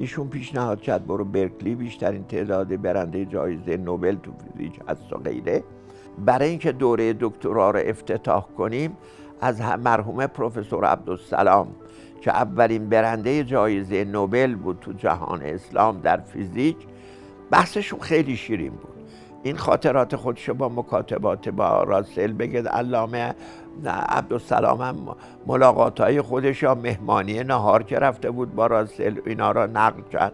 ایشون پیشنهاد کرد برو برکلی بیشترین تعداد برنده جایزه نوبل تو فیزیک هست و غیره برای اینکه دوره دکترا رو افتتاح کنیم از مرحوم پروفسور عبدالسلام که اولین برنده جایزه نوبل بود تو جهان اسلام در فیزیک بحثشون خیلی شیرین بود این خاطرات خودش با مکاتبات با راسل بگید علامه عبدالسلام هم ملاقات های خودش یا مهمانی نهار که رفته بود با راسل اینا را نقل کرد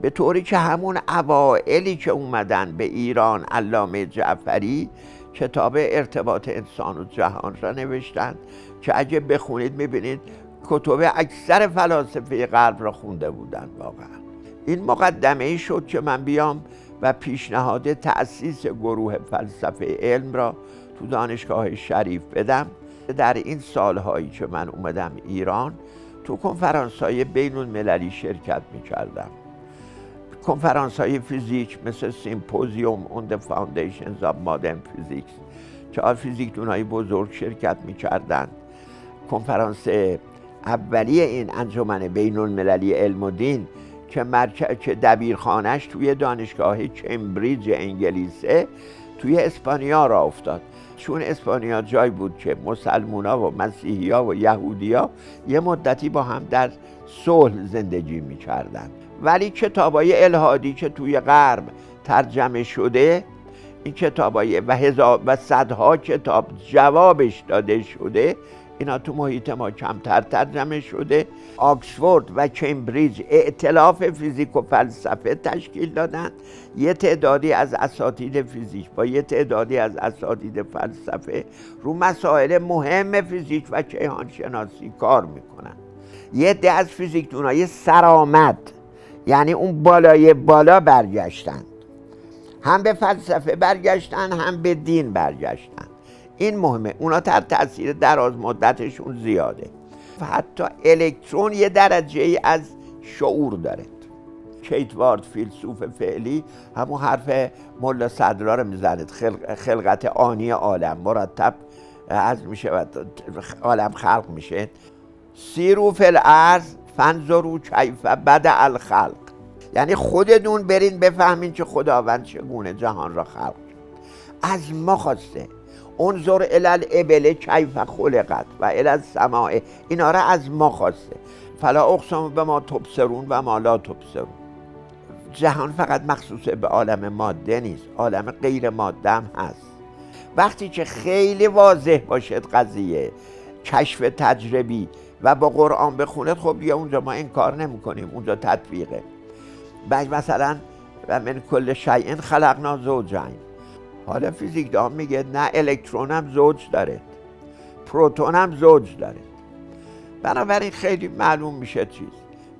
به طوری که همون اوائلی که اومدن به ایران علامه جعفری کتاب ارتباط انسان و جهان را نوشتند که اگه بخونید میبینید کتب اکثر فلاسفه غرب را خونده بودن واقعا این مقدمه ای شد که من بیام و پیشنهاد تأسیس گروه فلسفه علم را تو دانشگاه شریف بدم در این سالهایی که من اومدم ایران تو کنفرانس های بین المللی شرکت می کردم کنفرانس های فیزیک مثل سیمپوزیوم On the foundations of modern physics که فیزیک بزرگ شرکت می کنفرانس اولی این انجمن بین المللی علم و دین که, مرکز، که دبیرخانش توی دانشگاه کمبریج انگلیسه توی اسپانیا را افتاد چون اسپانیا جای بود که مسلمونا و مسیحیا و یهودیا یه مدتی با هم در صلح زندگی میکردند ولی کتابای الهادی که توی غرب ترجمه شده این کتابای و, و صدها کتاب جوابش داده شده اینا تو محیط ما کمتر ترجمه شده آکسفورد و کمبریج اعتلاف فیزیک و فلسفه تشکیل دادند یه تعدادی از اساتید فیزیک با یه تعدادی از اساتید فلسفه رو مسائل مهم فیزیک و شناسی کار میکنن یه ده از فیزیک یه سرآمد یعنی اون بالای بالا برگشتند هم به فلسفه برگشتن هم به دین برگشتن این مهمه اونا تر تاثیر دراز مدتشون زیاده و حتی الکترون یه درجه ای از شعور داره کیت وارد فیلسوف فعلی همون حرف ملا صدرا رو میزنه خلق خلقت آنی عالم مرتب از میشه و عالم خلق میشه سیرو فی فنزرو فنظرو کیف بعد الخلق یعنی خودتون برین بفهمین که خداوند چگونه جهان را خلق از ما خواسته انظر الال ابله کیف خلقت و الال سماعه اینا را از ما خواسته فلا اقسم به ما تبصرون و ما لا تبصرون جهان فقط مخصوص به عالم ماده نیست عالم غیر ماده هم هست وقتی که خیلی واضح باشد قضیه کشف تجربی و با قرآن بخوند خب یا اونجا ما انکار نمی کنیم اونجا تطبیقه مثلا و من کل شیء خلقنا زوجین حالا فیزیکدان میگه نه الکترون هم زوج داره پروتون هم زوج داره بنابراین خیلی معلوم میشه چیز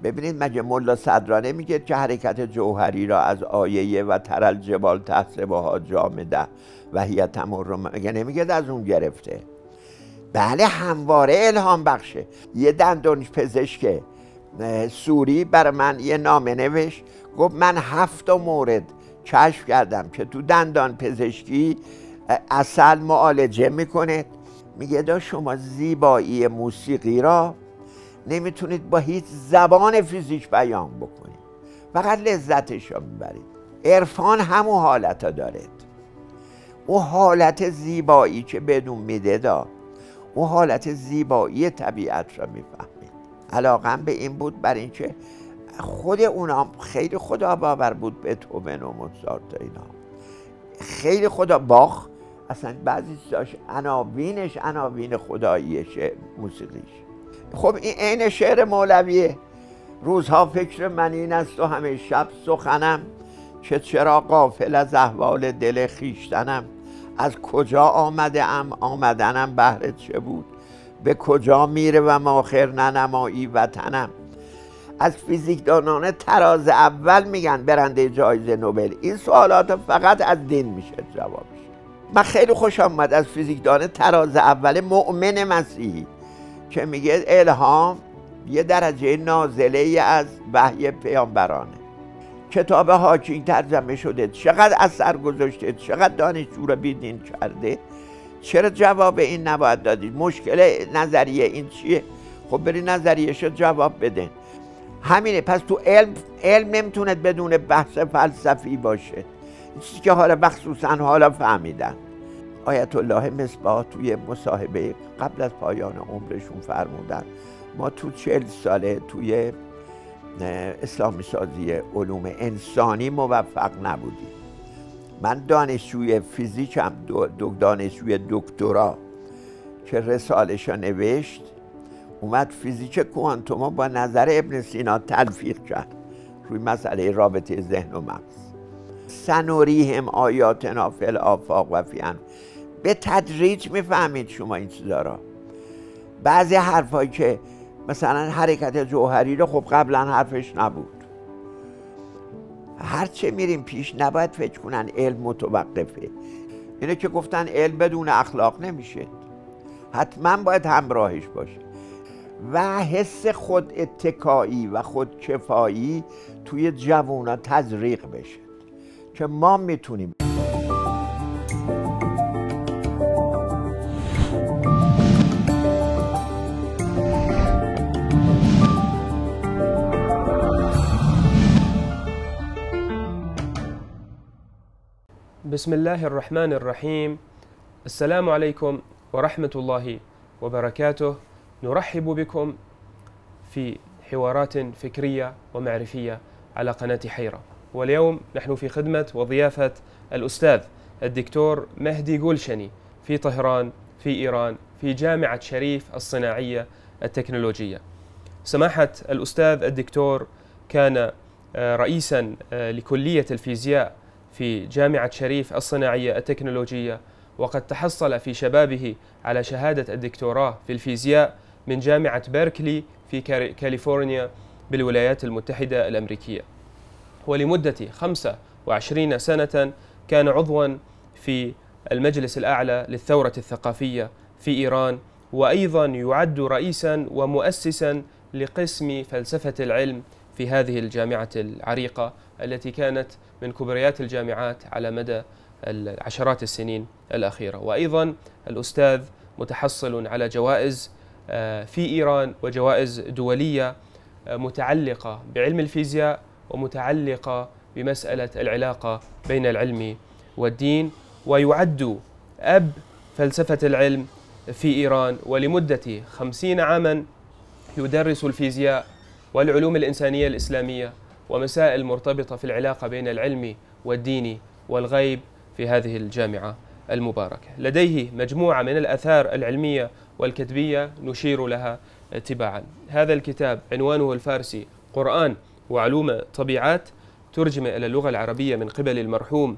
ببینید مگه ملا صدرانه میگه که حرکت جوهری را از آیه و ترل جبال تحسبها جامده و هیتم رو مگه نمیگه از اون گرفته بله همواره الهام بخشه یه دندون پزشک سوری بر من یه نامه نوشت گفت من هفت مورد کشف کردم که تو دندان پزشکی اصل معالجه میکنه میگه دا شما زیبایی موسیقی را نمیتونید با هیچ زبان فیزیک بیان بکنید فقط لذتش را میبرید عرفان همو حالت ها دارد او حالت زیبایی که بدون میده دا او حالت زیبایی طبیعت را میفهمید علاقم به این بود بر اینکه خود اونام خیلی خدا باور بود به توبن و موزارت اینا خیلی خدا باخ اصلا بعضی داشت عناوینش عناوین خدایی موسیقیش خب این عین شعر مولویه روزها فکر من این است و همه شب سخنم چه چرا قافل از احوال دل خیشتنم از کجا آمده ام آمدنم بهره چه بود به کجا میره و آخر ننمایی وطنم از فیزیکدانان تراز اول میگن برنده جایزه نوبل این سوالات فقط از دین میشه جوابش من خیلی خوش آمد از فیزیکدان تراز اول مؤمن مسیحی که میگه الهام یه درجه نازله از وحی پیامبرانه کتاب هاکینگ ترجمه شده چقدر اثر گذاشته چقدر دانشجو رو بیدین کرده چرا جواب این نباید دادید مشکل نظریه این چیه خب بری نظریه شد جواب بده همینه پس تو علم علم نمیتونه بدون بحث فلسفی باشه چیزی که حالا مخصوصا حالا فهمیدن آیت الله مصباح توی مصاحبه قبل از پایان عمرشون فرمودن ما تو چهل ساله توی اسلامی سازی علوم انسانی موفق نبودیم من دانشجوی فیزیکم دو دانشجوی دکترا که رسالش نوشت اومد فیزیک کوانتوم با نظر ابن سینا تلفیق کرد روی مسئله رابطه ذهن و مغز هم آیاتنا فی آفاق و فین به تدریج میفهمید شما این چیزا را بعضی حرفایی که مثلا حرکت جوهری رو خب قبلا حرفش نبود هرچه میریم پیش نباید فکر کنن علم متوقفه اینه که گفتن علم بدون اخلاق نمیشه حتما باید همراهش باشه و حس خود اتکایی و خود کفایی توی جوونا تزریق بشه که ما میتونیم بسم الله الرحمن الرحیم السلام علیکم و رحمت الله و برکاته نرحب بكم في حوارات فكرية ومعرفية على قناة حيرة واليوم نحن في خدمة وضيافة الأستاذ الدكتور مهدي قولشني في طهران في إيران في جامعة شريف الصناعية التكنولوجية سماحة الأستاذ الدكتور كان آه، رئيسا آه، لكلية الفيزياء في جامعة شريف الصناعية التكنولوجية وقد تحصل في شبابه على شهادة الدكتوراه في الفيزياء من جامعة بيركلي في كاليفورنيا بالولايات المتحدة الأمريكية ولمدة 25 سنة كان عضوا في المجلس الأعلى للثورة الثقافية في إيران وأيضا يعد رئيسا ومؤسسا لقسم فلسفة العلم في هذه الجامعة العريقة التي كانت من كبريات الجامعات على مدى العشرات السنين الأخيرة وأيضا الأستاذ متحصل على جوائز آه، في إيران وجوائز دولية آه، متعلقة بعلم الفيزياء ومتعلقة بمسألة العلاقة بين العلم والدين ويعد أب فلسفة العلم في إيران ولمدة خمسين عاما يدرس الفيزياء والعلوم الإنسانية الإسلامية ومسائل مرتبطة في العلاقة بين العلم والدين والغيب في هذه الجامعة المباركة لديه مجموعة من الأثار العلمية والكتبية نشير لها تباعا هذا الكتاب عنوانه الفارسي قرآن وعلوم طبيعات ترجم إلى اللغة العربية من قبل المرحوم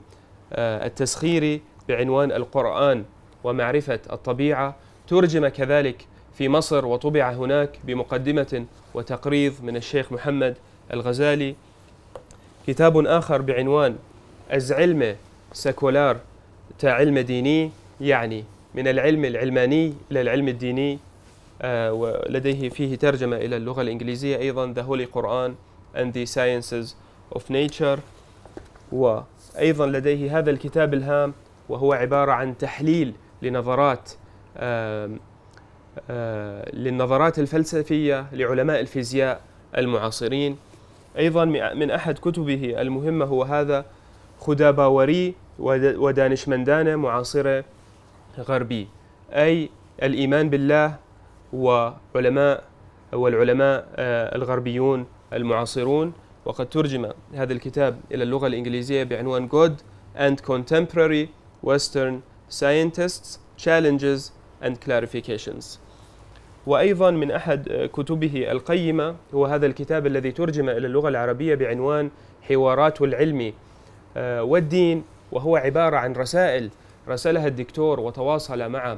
آه، التسخيري بعنوان القرآن ومعرفة الطبيعة ترجم كذلك في مصر وطبع هناك بمقدمة وتقريض من الشيخ محمد الغزالي كتاب آخر بعنوان از علم سكولار تا علم ديني يعني من العلم العلماني إلى العلم الديني آه، ولديه فيه ترجمة إلى اللغة الإنجليزية أيضا The Holy Quran and the Sciences of Nature وأيضا لديه هذا الكتاب الهام وهو عبارة عن تحليل لنظرات آه، للنظرات الفلسفية لعلماء الفيزياء المعاصرين أيضا من أحد كتبه المهمة هو هذا خداباوري مندانة معاصرة غربي أي الإيمان بالله وعلماء والعلماء آه، الغربيون المعاصرون وقد ترجم هذا الكتاب إلى اللغة الإنجليزية بعنوان God and Contemporary Western Scientists Challenges and Clarifications وأيضا من أحد آه، كتبه القيمة هو هذا الكتاب الذي ترجم إلى اللغة العربية بعنوان حوارات العلم آه، والدين وهو عبارة عن رسائل رسلها الدكتور وتواصل مع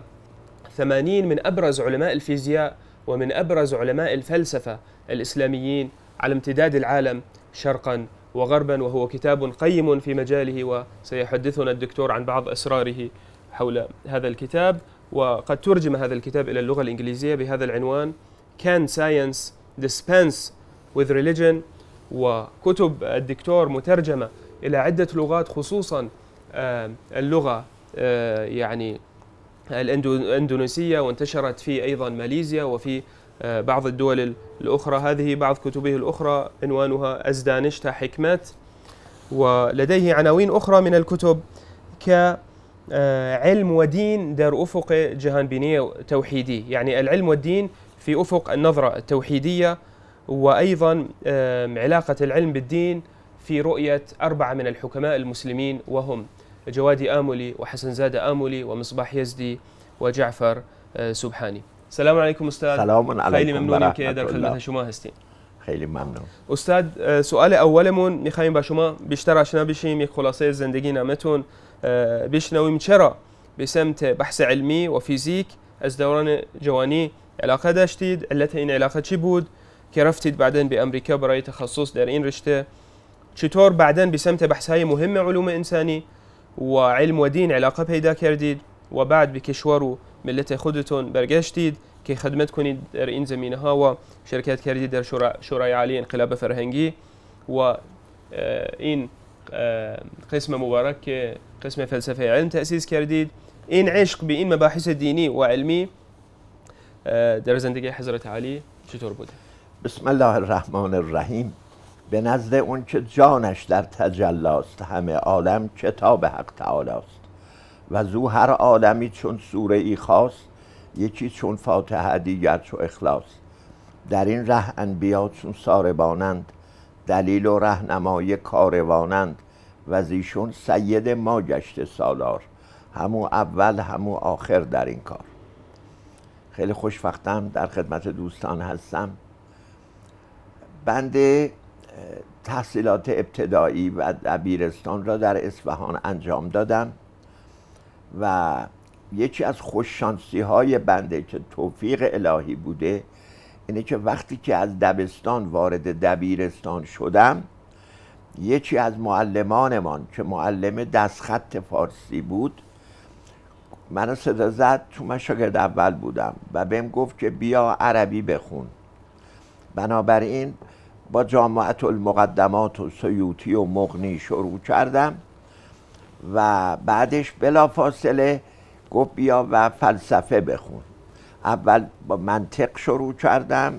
ثمانين من أبرز علماء الفيزياء ومن أبرز علماء الفلسفة الإسلاميين على امتداد العالم شرقا وغربا وهو كتاب قيم في مجاله وسيحدثنا الدكتور عن بعض أسراره حول هذا الكتاب وقد ترجم هذا الكتاب إلى اللغة الإنجليزية بهذا العنوان Can Science Dispense with Religion وكتب الدكتور مترجمة إلى عدة لغات خصوصا آه، اللغة آه، يعني الاندونيسيه وانتشرت في ايضا ماليزيا وفي آه، بعض الدول الاخرى هذه بعض كتبه الاخرى عنوانها ازدانشتا حكمات ولديه عناوين اخرى من الكتب ك آه، علم ودين دار افق جهانبينيه توحيدي يعني العلم والدين في افق النظره التوحيديه وايضا علاقه العلم بالدين في رؤيه اربعه من الحكماء المسلمين وهم جوادي آملي وحسن زادة آملي ومصباح يزدي وجعفر آه، سبحاني السلام عليكم أستاذ سلام عليكم خيلي ممنون منك دخلنا خدمة شما هستیم خیلی ممنون استاد آه، سوال اولمون میخوایم با شما بیشتر آشنا بشیم یک خلاصه زندگی نامتون آه، بشنویم چرا به سمت بحث علمی و فیزیک از دوران جوانی علاقه داشتید علت این علاقه چی بود که رفتید بعدن به امریکا برای تخصص در این رشته چطور بعدن به سمت بحث های مهم علوم انسانی وعلم ودين علاقه پیدا کردید و بعد به کشور و ملت خودتون برگشتید که خدمت کنید در این زمینه ها و شرکت کردید در شورای عالی انقلاب فرهنگی و اه، این اه، قسم مبارک که قسم فلسفه علم تأسیس کردید این عشق به این مباحث دینی و علمی اه، در زندگی حضرت علی چطور بوده؟ بسم الله الرحمن الرحیم به نزد اون که جانش در تجلاست همه عالم کتاب حق تعالی است و زو هر عالمی چون سوره ای خواست یکی چون فاتحه دیگر چو اخلاص در این ره انبیا چون ساربانند دلیل و رهنمای کاروانند و زیشون سید ما گشته سالار همو اول همو آخر در این کار خیلی خوشبختم در خدمت دوستان هستم بنده تحصیلات ابتدایی و دبیرستان را در اصفهان انجام دادم و یکی از خوششانسی های بنده که توفیق الهی بوده اینه که وقتی که از دبستان وارد دبیرستان شدم یکی از معلمانمان که معلم دستخط فارسی بود منو صدا زد تو من شاگرد اول بودم و بهم گفت که بیا عربی بخون بنابراین با جامعت المقدمات و سیوتی و مغنی شروع کردم و بعدش بلا فاصله گفت بیا و فلسفه بخون اول با منطق شروع کردم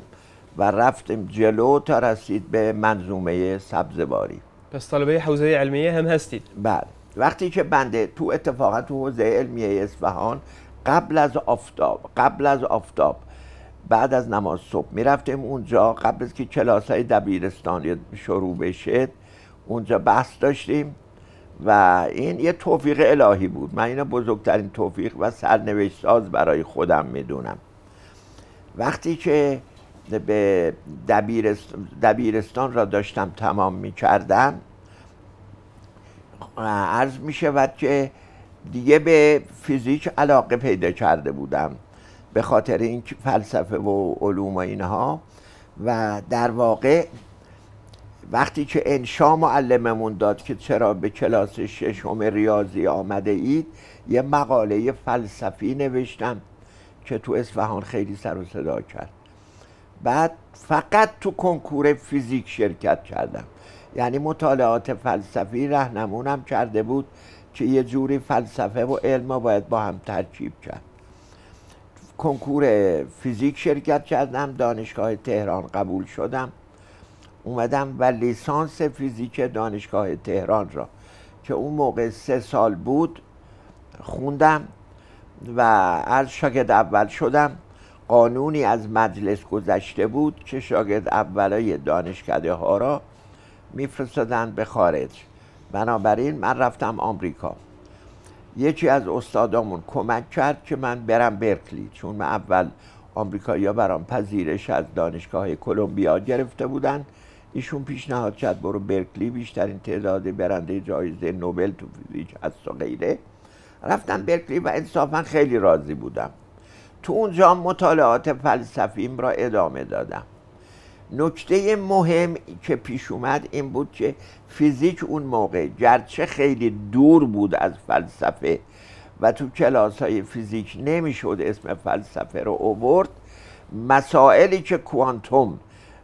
و رفتم جلو تا رسید به منظومه سبزواری پس طالبه حوزه علمیه هم هستید بله وقتی که بنده تو اتفاقا تو حوزه علمیه اصفهان قبل از آفتاب قبل از آفتاب بعد از نماز صبح میرفتیم اونجا قبل از که کلاس های دبیرستانی شروع بشه اونجا بحث داشتیم و این یه توفیق الهی بود من اینو بزرگترین توفیق و سرنوشت ساز برای خودم میدونم وقتی که به دبیرستان, دبیرستان را داشتم تمام میکردم عرض می که دیگه به فیزیک علاقه پیدا کرده بودم به خاطر این فلسفه و علوم و اینها و در واقع وقتی که انشا معلممون داد که چرا به کلاس ششم ریاضی آمده اید یه مقاله فلسفی نوشتم که تو اسفهان خیلی سر و صدا کرد بعد فقط تو کنکور فیزیک شرکت کردم یعنی مطالعات فلسفی رهنمونم کرده بود که یه جوری فلسفه و علم باید با هم ترکیب کرد کنکور فیزیک شرکت کردم دانشگاه تهران قبول شدم اومدم و لیسانس فیزیک دانشگاه تهران را که اون موقع سه سال بود خوندم و از شاگرد اول شدم قانونی از مجلس گذشته بود که شاگرد اولای دانشکده ها را میفرستادن به خارج بنابراین من رفتم آمریکا یکی از استادامون کمک کرد که من برم برکلی چون من اول آمریکایی‌ها برام پذیرش از دانشگاه کلمبیا گرفته بودن ایشون پیشنهاد کرد برو برکلی بیشترین تعداد برنده جایزه نوبل تو فیزیک هست و غیره رفتم برکلی و انصافا خیلی راضی بودم تو اونجا مطالعات فلسفیم را ادامه دادم نکته مهم که پیش اومد این بود که فیزیک اون موقع گرچه خیلی دور بود از فلسفه و تو کلاس های فیزیک نمیشد اسم فلسفه رو اوورد مسائلی که کوانتوم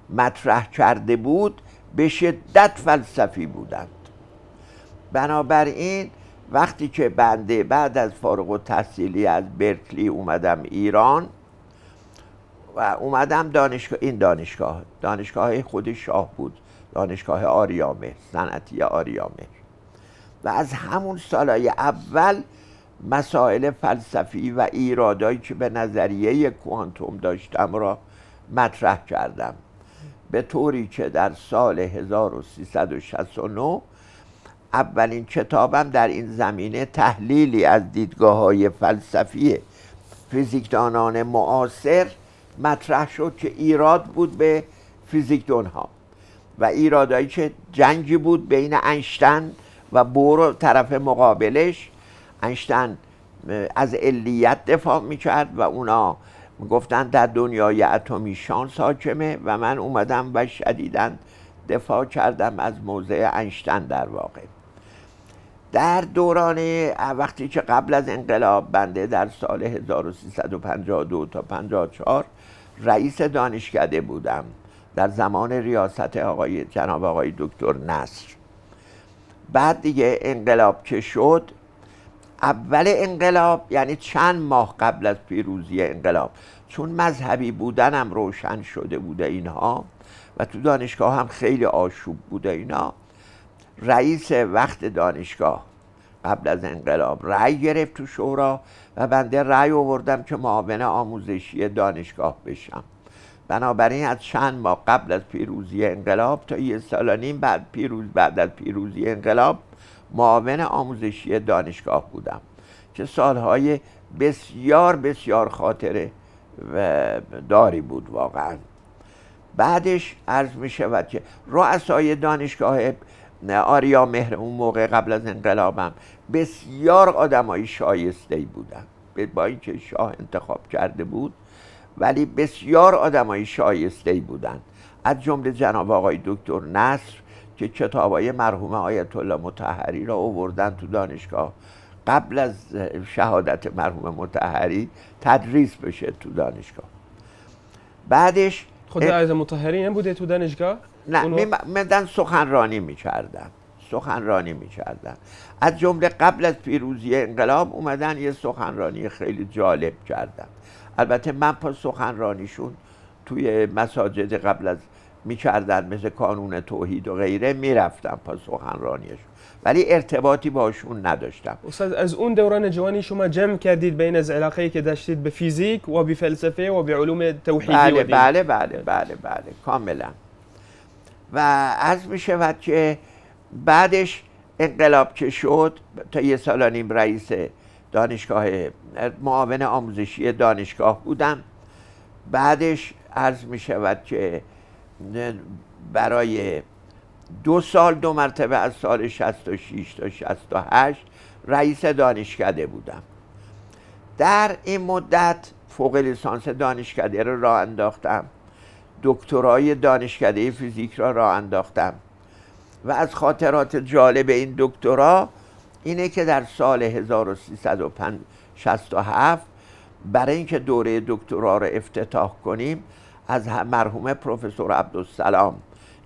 مطرح کرده بود به شدت فلسفی بودند بنابراین وقتی که بنده بعد از فارغ و تحصیلی از برکلی اومدم ایران و اومدم دانشگاه این دانشگاه دانشگاه خود شاه بود دانشگاه آریامه صنعتی آریامه و از همون سالهای اول مسائل فلسفی و ایرادایی که به نظریه کوانتوم داشتم را مطرح کردم به طوری که در سال 1369 اولین کتابم در این زمینه تحلیلی از دیدگاه های فلسفی فیزیکدانان معاصر مطرح شد که ایراد بود به فیزیکدان ها و ایرادایی که جنگی بود بین انشتن و بور طرف مقابلش انشتن از علیت دفاع میکرد و اونا گفتن در دنیای اتمی شانس حاکمه و من اومدم و شدیدا دفاع کردم از موضع انشتن در واقع در دوران وقتی که قبل از انقلاب بنده در سال 1352 تا 54 رئیس دانشکده بودم در زمان ریاست آقای جناب آقای دکتر نصر بعد دیگه انقلاب که شد اول انقلاب یعنی چند ماه قبل از پیروزی انقلاب چون مذهبی بودنم روشن شده بوده اینها و تو دانشگاه هم خیلی آشوب بوده اینا رئیس وقت دانشگاه قبل از انقلاب رأی گرفت تو شورا و بنده رأی آوردم که معاون آموزشی دانشگاه بشم بنابراین از چند ماه قبل از پیروزی انقلاب تا یه سال و نیم بعد پیروز بعد از پیروزی انقلاب معاون آموزشی دانشگاه بودم که سالهای بسیار بسیار خاطره و داری بود واقعا بعدش عرض می شود که رؤسای دانشگاه آریا مهر اون موقع قبل از انقلابم بسیار آدمای شایسته ای بودن با اینکه شاه انتخاب کرده بود ولی بسیار آدمای شایسته ای بودند از جمله جناب آقای دکتر نصر که کتابای مرحوم آیت الله متحری را آوردن تو دانشگاه قبل از شهادت مرحوم متحری تدریس بشه تو دانشگاه بعدش خود از متحری هم بوده تو دانشگاه؟ نه من سخنرانی میچردن سخنرانی میکردن از جمله قبل از پیروزی انقلاب اومدن یه سخنرانی خیلی جالب کردن البته من پا سخنرانیشون توی مساجد قبل از میکردن مثل کانون توحید و غیره میرفتم پا سخنرانیشون ولی ارتباطی باشون نداشتم استاد از اون دوران جوانی شما جمع کردید بین از علاقه که داشتید به فیزیک و به فلسفه و به علوم توحیدی بله بله بله بله بله کاملا و از می شود که بعدش انقلاب که شد تا یه سال نیم رئیس دانشگاه معاون آموزشی دانشگاه بودم بعدش عرض می شود که برای دو سال دو مرتبه از سال 66 تا 68 رئیس دانشکده بودم در این مدت فوق لیسانس دانشکده را راه انداختم دکترای دانشکده فیزیک را راه انداختم و از خاطرات جالب این دکترا اینه که در سال 1367 برای اینکه دوره دکترا را افتتاح کنیم از مرحوم پروفسور عبدالسلام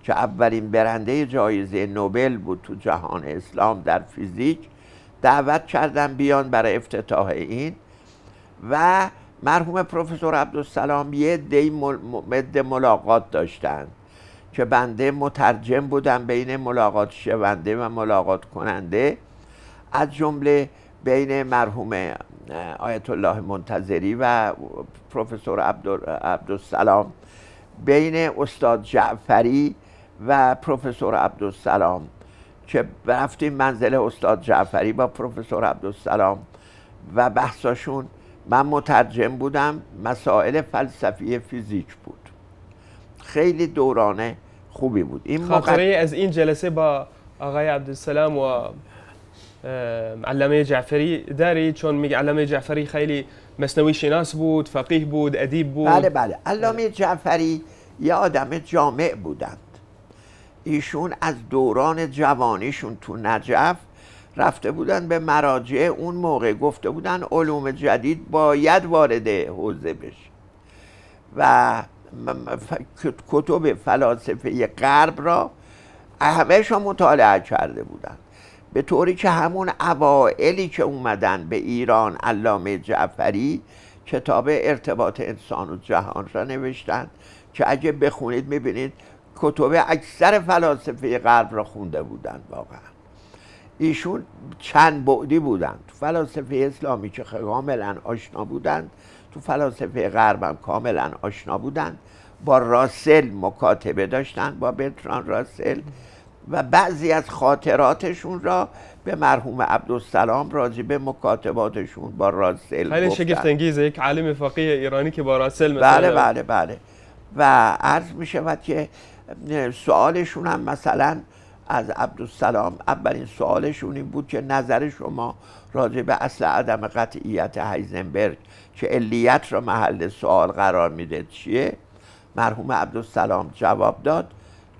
که اولین برنده جایزه نوبل بود تو جهان اسلام در فیزیک دعوت کردن بیان برای افتتاح این و مرحوم پروفسور عبدالسلام یه دی مد ملاقات داشتند که بنده مترجم بودم بین ملاقات شونده و ملاقات کننده از جمله بین مرحوم آیت الله منتظری و پروفسور عبدالسلام بین استاد جعفری و پروفسور عبدالسلام که رفتیم منزل استاد جعفری با پروفسور عبدالسلام و بحثاشون من مترجم بودم مسائل فلسفی فیزیک بود خیلی دورانه خوبی بود این از این جلسه با آقای عبدالسلام و علامه جعفری داری چون میگه علامه جعفری خیلی مصنوی شناس بود فقیه بود ادیب بود بله بله علامه جعفری یه آدم جامع بودند ایشون از دوران جوانیشون تو نجف رفته بودن به مراجع اون موقع گفته بودن علوم جدید باید وارد حوزه بشه و کتب فلاسفه غرب را همهشان مطالعه کرده بودند به طوری که همون اوائلی که اومدن به ایران علامه جعفری کتاب ارتباط انسان و جهان را نوشتند که اگه بخونید میبینید کتب اکثر فلاسفه غرب را خونده بودن واقعا ایشون چند بعدی بودند، تو فلاسفه اسلامی که کاملا آشنا بودند تو فلاسفه غرب هم کاملا آشنا بودند با راسل مکاتبه داشتن با برتران راسل و بعضی از خاطراتشون را به مرحوم عبدالسلام راجع به مکاتباتشون با راسل خیلی شگفت انگیزه یک عالم فقیه ایرانی که با راسل مثلا بله بله بله و عرض می شود که سوالشون هم مثلا از عبدالسلام اولین سوالشون این بود که نظر شما راجع به اصل عدم قطعیت هایزنبرگ که علیت را محل سوال قرار میده چیه مرحوم عبدالسلام جواب داد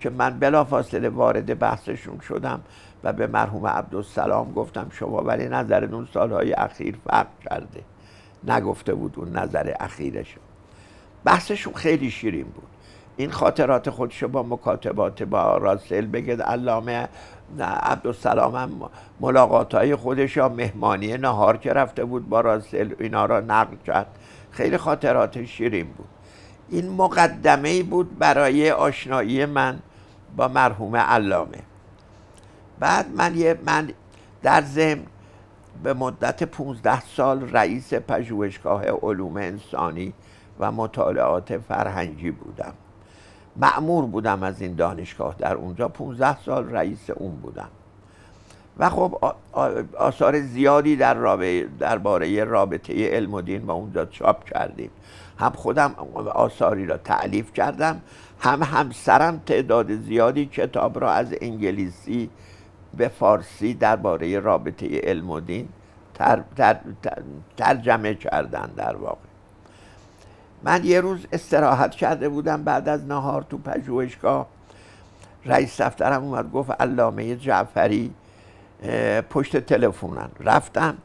که من بلافاصله وارد بحثشون شدم و به مرحوم عبدالسلام گفتم شما ولی نظر اون سالهای اخیر فرق کرده نگفته بود اون نظر اخیرش بحثشون خیلی شیرین بود این خاطرات خودش با مکاتبات با راسل بگید علامه عبدالسلام هم ملاقات های خودش یا مهمانی نهار که رفته بود با راسل اینا را نقل کرد خیلی خاطرات شیرین بود این مقدمه ای بود برای آشنایی من با مرحوم علامه بعد من من در ضمن به مدت 15 سال رئیس پژوهشگاه علوم انسانی و مطالعات فرهنگی بودم معمور بودم از این دانشگاه در اونجا 15 سال رئیس اون بودم و خب آثار زیادی در رابطه درباره رابطه علم و دین با اونجا چاپ کردیم هم خودم آثاری را تعلیف کردم هم همسرم تعداد زیادی کتاب را از انگلیسی به فارسی درباره رابطه علم و دین ترجمه کردن در واقع من یه روز استراحت کرده بودم بعد از نهار تو پژوهشگاه رئیس دفترم اومد گفت علامه جعفری پشت تلفنن رفتم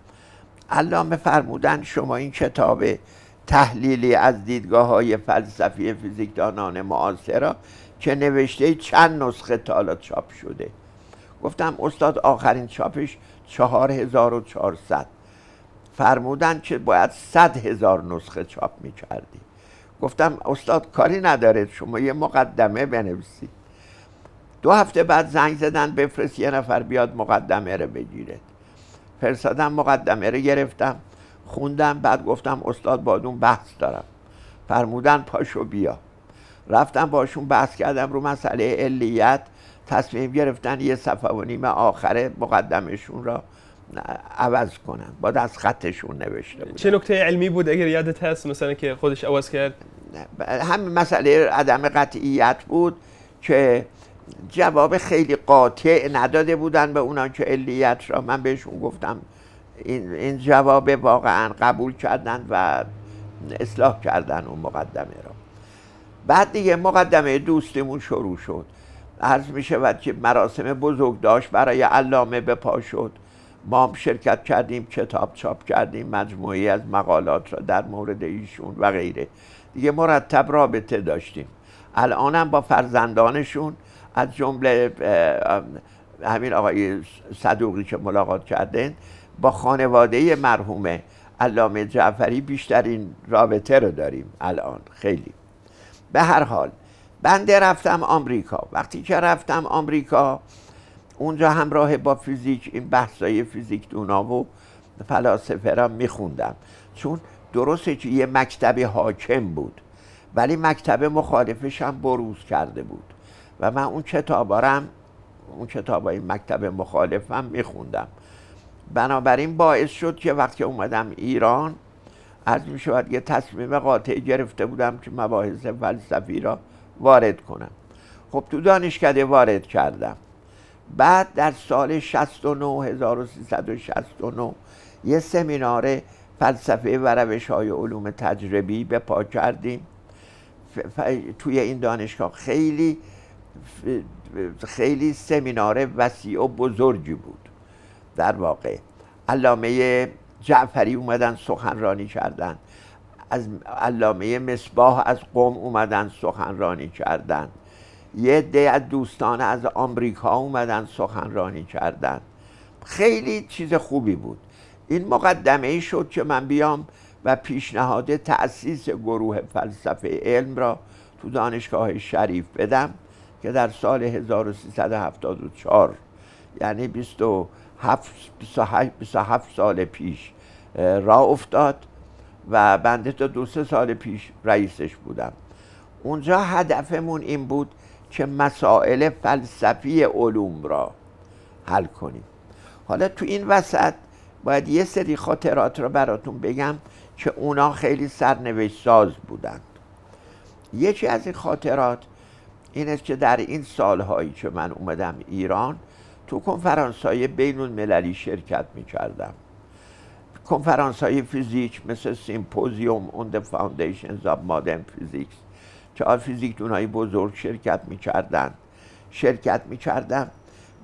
علامه فرمودن شما این کتابه تحلیلی از دیدگاه های فلسفی فیزیکدانان معاصر را که نوشته چند نسخه تالا چاپ شده گفتم استاد آخرین چاپش 4400 فرمودن که باید 100 هزار نسخه چاپ میکردی گفتم استاد کاری نداره شما یه مقدمه بنویسید دو هفته بعد زنگ زدن بفرست یه نفر بیاد مقدمه رو بگیره فرستادم مقدمه رو گرفتم خوندم بعد گفتم استاد بادون بحث دارم فرمودن پاشو بیا رفتم باشون بحث کردم رو مسئله علیت تصمیم گرفتن یه صفحه و نیمه آخره مقدمشون را عوض کنن با دست خطشون نوشته بود چه نکته علمی بود اگر یادت هست مثلا که خودش عوض کرد همین مسئله عدم قطعیت بود که جواب خیلی قاطع نداده بودن به اونان که علیت را من بهشون گفتم این, این جواب واقعا قبول کردن و اصلاح کردن اون مقدمه را بعد دیگه مقدمه دوستمون شروع شد عرض می شود که مراسم بزرگ داشت برای علامه به پا شد ما هم شرکت کردیم کتاب چاپ کردیم مجموعی از مقالات را در مورد ایشون و غیره دیگه مرتب رابطه داشتیم الانم با فرزندانشون از جمله همین آقای صدوقی که ملاقات کردن با خانواده مرحوم علامه جعفری بیشترین رابطه رو داریم الان خیلی به هر حال بنده رفتم آمریکا وقتی که رفتم آمریکا اونجا همراه با فیزیک این بحثای فیزیک دونا و فلاسفه را میخوندم چون درسته که یه مکتب حاکم بود ولی مکتب مخالفش هم بروز کرده بود و من اون کتابارم اون کتابای مکتب مخالفم میخوندم بنابراین باعث شد که وقتی اومدم ایران از می شود یه تصمیم قاطع گرفته بودم که مباحث فلسفی را وارد کنم خب تو دانشکده وارد کردم بعد در سال 69 یه سمینار فلسفه و روش های علوم تجربی به پا کردیم توی این دانشگاه خیلی خیلی سمینار وسیع و بزرگی بود در واقع علامه جعفری اومدن سخنرانی کردن از علامه مصباح از قوم اومدن سخنرانی کردن یه عده از دوستان از آمریکا اومدن سخنرانی کردن خیلی چیز خوبی بود این مقدمه ای شد که من بیام و پیشنهاد تأسیس گروه فلسفه علم را تو دانشگاه شریف بدم که در سال 1374 یعنی 20 هفت 27 سال پیش را افتاد و بنده تا دو سه سال پیش رئیسش بودم اونجا هدفمون این بود که مسائل فلسفی علوم را حل کنیم حالا تو این وسط باید یه سری خاطرات را براتون بگم که اونا خیلی سرنوشت ساز بودند یکی از این خاطرات این است که در این سالهایی که من اومدم ایران تو کنفرانس های بین المللی شرکت می کردم کنفرانس های فیزیک مثل سیمپوزیوم اون the foundations of modern physics چهار فیزیک دونهای بزرگ شرکت می شرکت می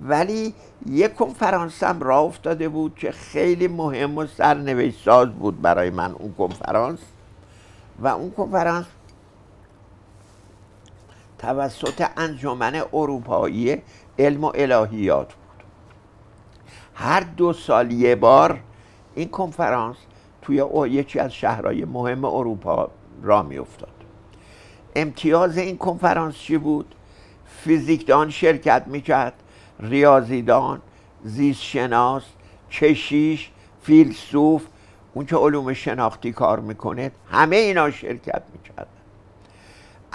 ولی یک کنفرانس هم راه افتاده بود که خیلی مهم و سرنوشت ساز بود برای من اون کنفرانس و اون کنفرانس توسط انجمن اروپایی علم و الهیات بود هر دو سال یه بار این کنفرانس توی یکی از شهرهای مهم اروپا را افتاد امتیاز این کنفرانس چی بود فیزیکدان شرکت میکرد ریاضیدان زیستشناس کشیش فیلسوف اون که علوم شناختی کار میکنه همه اینا شرکت میکرد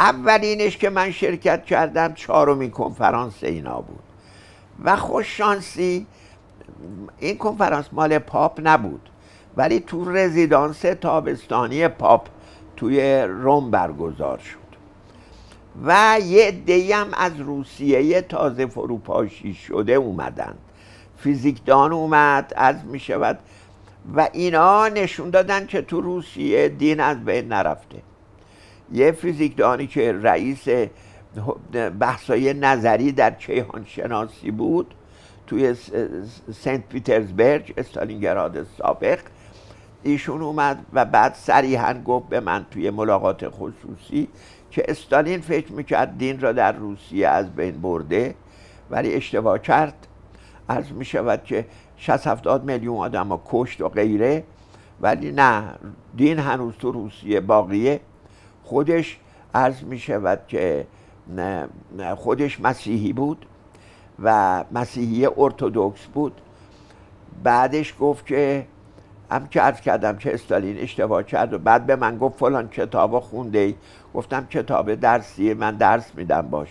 اولینش که من شرکت کردم چهارمین کنفرانس اینا بود و خوش شانسی این کنفرانس مال پاپ نبود ولی تو رزیدانس تابستانی پاپ توی روم برگزار شد و یه دیم از روسیه تازه فروپاشی شده اومدن فیزیکدان اومد از میشود و اینا نشون دادن که تو روسیه دین از بین نرفته یه فیزیکدانی که رئیس بحثای نظری در کیهان شناسی بود توی سنت پیترزبرگ استالینگراد سابق ایشون اومد و بعد صریحا گفت به من توی ملاقات خصوصی که استالین فکر میکرد دین را در روسیه از بین برده ولی اشتباه کرد از میشود که 60 70 میلیون آدم ها کشت و غیره ولی نه دین هنوز تو روسیه باقیه خودش عرض می شود که خودش مسیحی بود و مسیحی ارتودکس بود بعدش گفت که هم که عرض کردم که استالین اشتباه کرد و بعد به من گفت فلان کتاب خونده ای گفتم کتاب درسی من درس میدم باش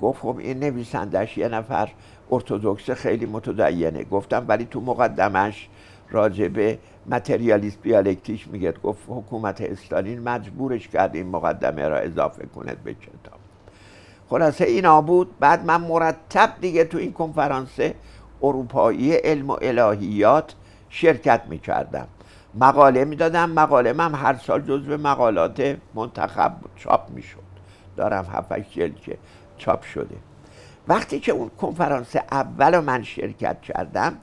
گفت خب این نویسندش یه نفر ارتودکس خیلی متدینه گفتم ولی تو مقدمش راجبه متریالیست دیالکتیک میگه گفت حکومت استالین مجبورش کرد این مقدمه را اضافه کند به کتاب خلاصه اینا بود بعد من مرتب دیگه تو این کنفرانس اروپایی علم و الهیات شرکت میکردم مقاله میدادم مقاله من هر سال جزو مقالات منتخب بود چاپ میشد دارم هفتش جلد که چاپ شده وقتی که اون کنفرانس اول من شرکت کردم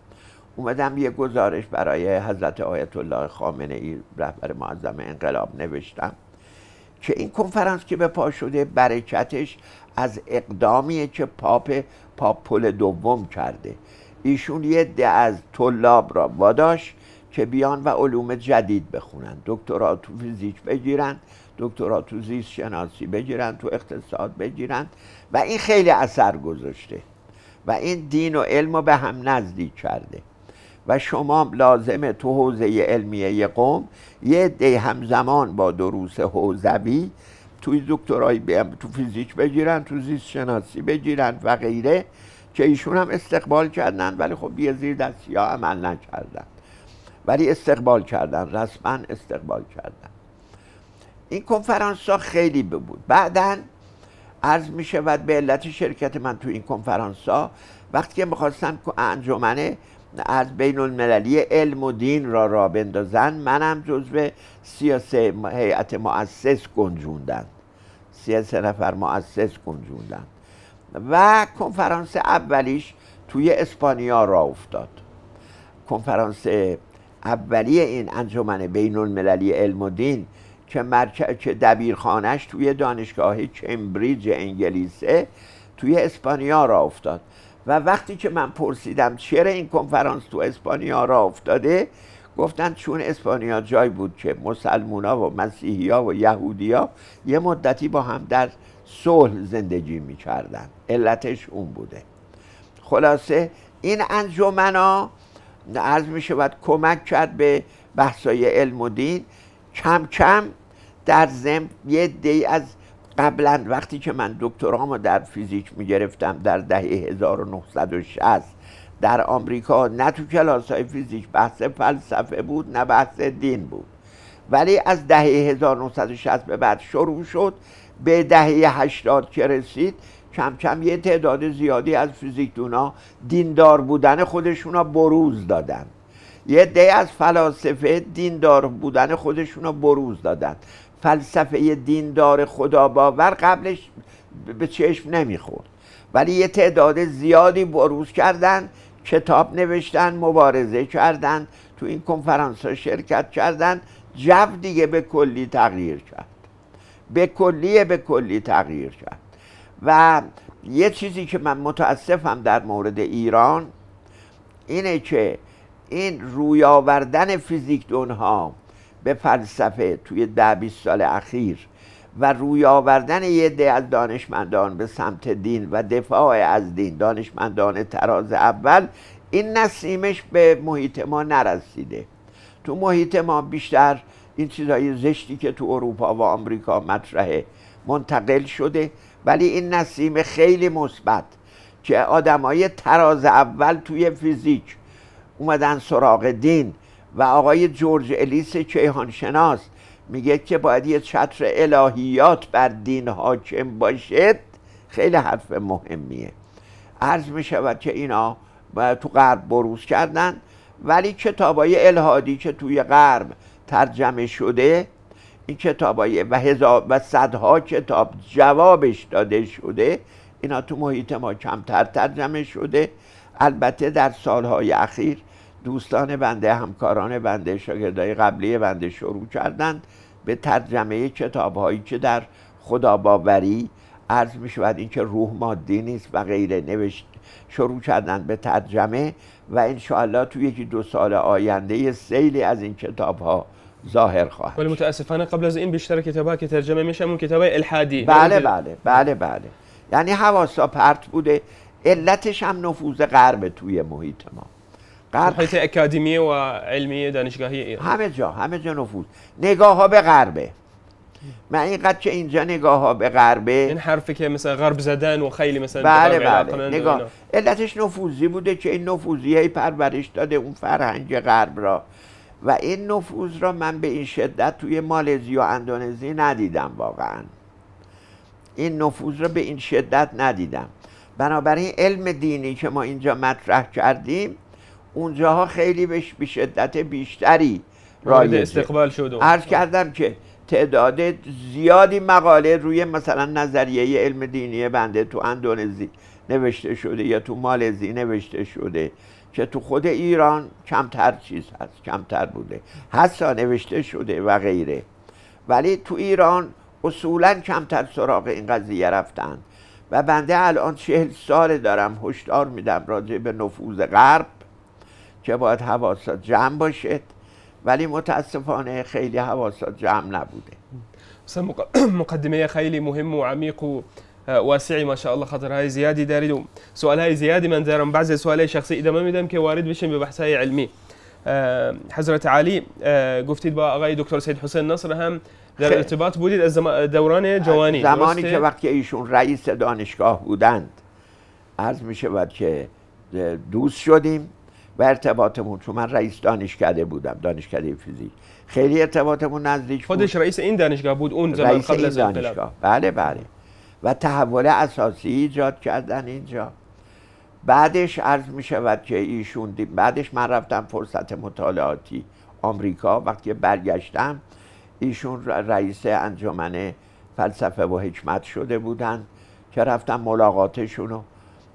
اومدم یه گزارش برای حضرت آیت الله خامنه ای رهبر معظم انقلاب نوشتم که این کنفرانس که به پا شده برکتش از اقدامیه که پاپ پاپ پل دوم کرده ایشون یه ده از طلاب را واداش که بیان و علوم جدید بخونن دکترا تو فیزیک بگیرن دکترا تو زیست شناسی بگیرن تو اقتصاد بگیرن و این خیلی اثر گذاشته و این دین و علم رو به هم نزدیک کرده و شما لازم تو حوزه علمیه قوم یه دی همزمان با دروس حوزوی توی دکترای تو فیزیک بگیرن تو زیست شناسی بگیرن و غیره که ایشون هم استقبال کردن ولی خب یه زیر دستی ها عمل نکردن ولی استقبال کردن رسما استقبال کردن این کنفرانس ها خیلی بود بعدا عرض می شود به علت شرکت من تو این کنفرانس ها وقتی که میخواستن انجمنه از بین المللی علم و دین را را بندازن منم جزو سیاسه هیئت مؤسس گنجوندن سه نفر مؤسس گنجوندن و کنفرانس اولیش توی اسپانیا را افتاد کنفرانس اولی این انجمن بین المللی علم و دین که, مرکز که دبیرخانش توی دانشگاه کمبریج انگلیسه توی اسپانیا را افتاد و وقتی که من پرسیدم چرا این کنفرانس تو اسپانیا را افتاده گفتن چون اسپانیا جای بود که مسلمونا و مسیحیا و یهودیا یه مدتی با هم در صلح زندگی میکردن علتش اون بوده خلاصه این انجمنا عرض می شود کمک کرد به بحثای علم و دین کم کم در زم یه دی از قبلا وقتی که من دکترامو در فیزیک میگرفتم در دهه 1960 در آمریکا نه تو کلاس های فیزیک بحث فلسفه بود نه بحث دین بود ولی از دهه 1960 به بعد شروع شد به دهه 80 که رسید کم کم یه تعداد زیادی از فیزیک دونا دیندار بودن خودشون بروز دادن یه ده از فلاسفه دیندار بودن خودشون بروز دادن فلسفه دیندار خدا باور قبلش به چشم نمیخورد ولی یه تعداد زیادی بروز کردن کتاب نوشتن مبارزه کردن تو این کنفرانس ها شرکت کردن جو دیگه به کلی تغییر کرد به کلی به کلی تغییر کرد و یه چیزی که من متاسفم در مورد ایران اینه که این روی آوردن فیزیک دونها به فلسفه توی ده بیست سال اخیر و روی آوردن یه ده از دانشمندان به سمت دین و دفاع از دین دانشمندان تراز اول این نسیمش به محیط ما نرسیده تو محیط ما بیشتر این چیزهای زشتی که تو اروپا و آمریکا مطرحه منتقل شده ولی این نسیم خیلی مثبت که آدمای تراز اول توی فیزیک اومدن سراغ دین و آقای جورج الیس کیهانشناس میگه که باید یه چتر الهیات بر دین حاکم باشد خیلی حرف مهمیه عرض میشود که اینا تو غرب بروز کردن ولی کتابای الهادی که توی غرب ترجمه شده این کتابای و, هزار و صدها کتاب جوابش داده شده اینا تو محیط ما کمتر ترجمه شده البته در سالهای اخیر دوستان بنده همکاران بنده شاگردهای قبلی بنده شروع کردند به ترجمه کتاب هایی که در خدا باوری عرض می شود اینکه روح مادی نیست و غیره نوشت شروع کردن به ترجمه و انشاءالله توی یکی دو سال آینده سیلی از این کتاب ها ظاهر خواهد ولی متاسفانه قبل از این بیشتر کتاب که ترجمه میشه اون کتاب الحادی بله بله بله بله یعنی حواسا پرت بوده علتش هم نفوذ غرب توی محیط ما غرب خب، اکادمی و علمی دانشگاهی ایران همه جا همه جا نفوذ نگاه ها به غربه من اینقدر که اینجا نگاه ها به غربه این حرفی که مثلا غرب زدن و خیلی مثلا بله بله نگاه علتش نفوذی بوده که این نفوذی های پرورش داده اون فرهنگ غرب را و این نفوذ را من به این شدت توی مالزی و اندونزی ندیدم واقعا این نفوذ را به این شدت ندیدم بنابراین علم دینی که ما اینجا مطرح کردیم اونجاها خیلی به شدت بیشتری راییده. استقبال شد عرض کردم که تعداد زیادی مقاله روی مثلا نظریه علم دینی بنده تو اندونزی نوشته شده یا تو مالزی نوشته شده که تو خود ایران کمتر چیز هست کمتر بوده حسا نوشته شده و غیره ولی تو ایران اصولا کمتر سراغ این قضیه رفتن و بنده الان چهل سال دارم هشدار میدم راجع به نفوذ غرب که باید حواست جمع باشد ولی متاسفانه خیلی حواست جمع نبوده مثلا مقدمه خیلی مهم و عمیق و واسعی خاطر های زیادی دارید و های زیادی من دارم بعضی های شخصی ادامه میدم که وارد بشیم به های علمی حضرت علی گفتید با آقای دکتر سید حسین نصر هم در ارتباط بودید از دوران جوانی زمانی که وقتی ایشون رئیس دانشگاه بودند عرض می شود که دوست شدیم و ارتباطمون چون من رئیس دانشکده بودم دانشکده فیزیک خیلی ارتباطمون نزدیک خودش رئیس این دانشگاه بود اون زمان رئیس قبل این دانشگاه بله بله و تحول اساسی ایجاد کردن اینجا بعدش عرض می شود که ایشون بعدش من رفتم فرصت مطالعاتی آمریکا وقتی برگشتم ایشون رئیس انجمن فلسفه و حکمت شده بودند که رفتم ملاقاتشون رو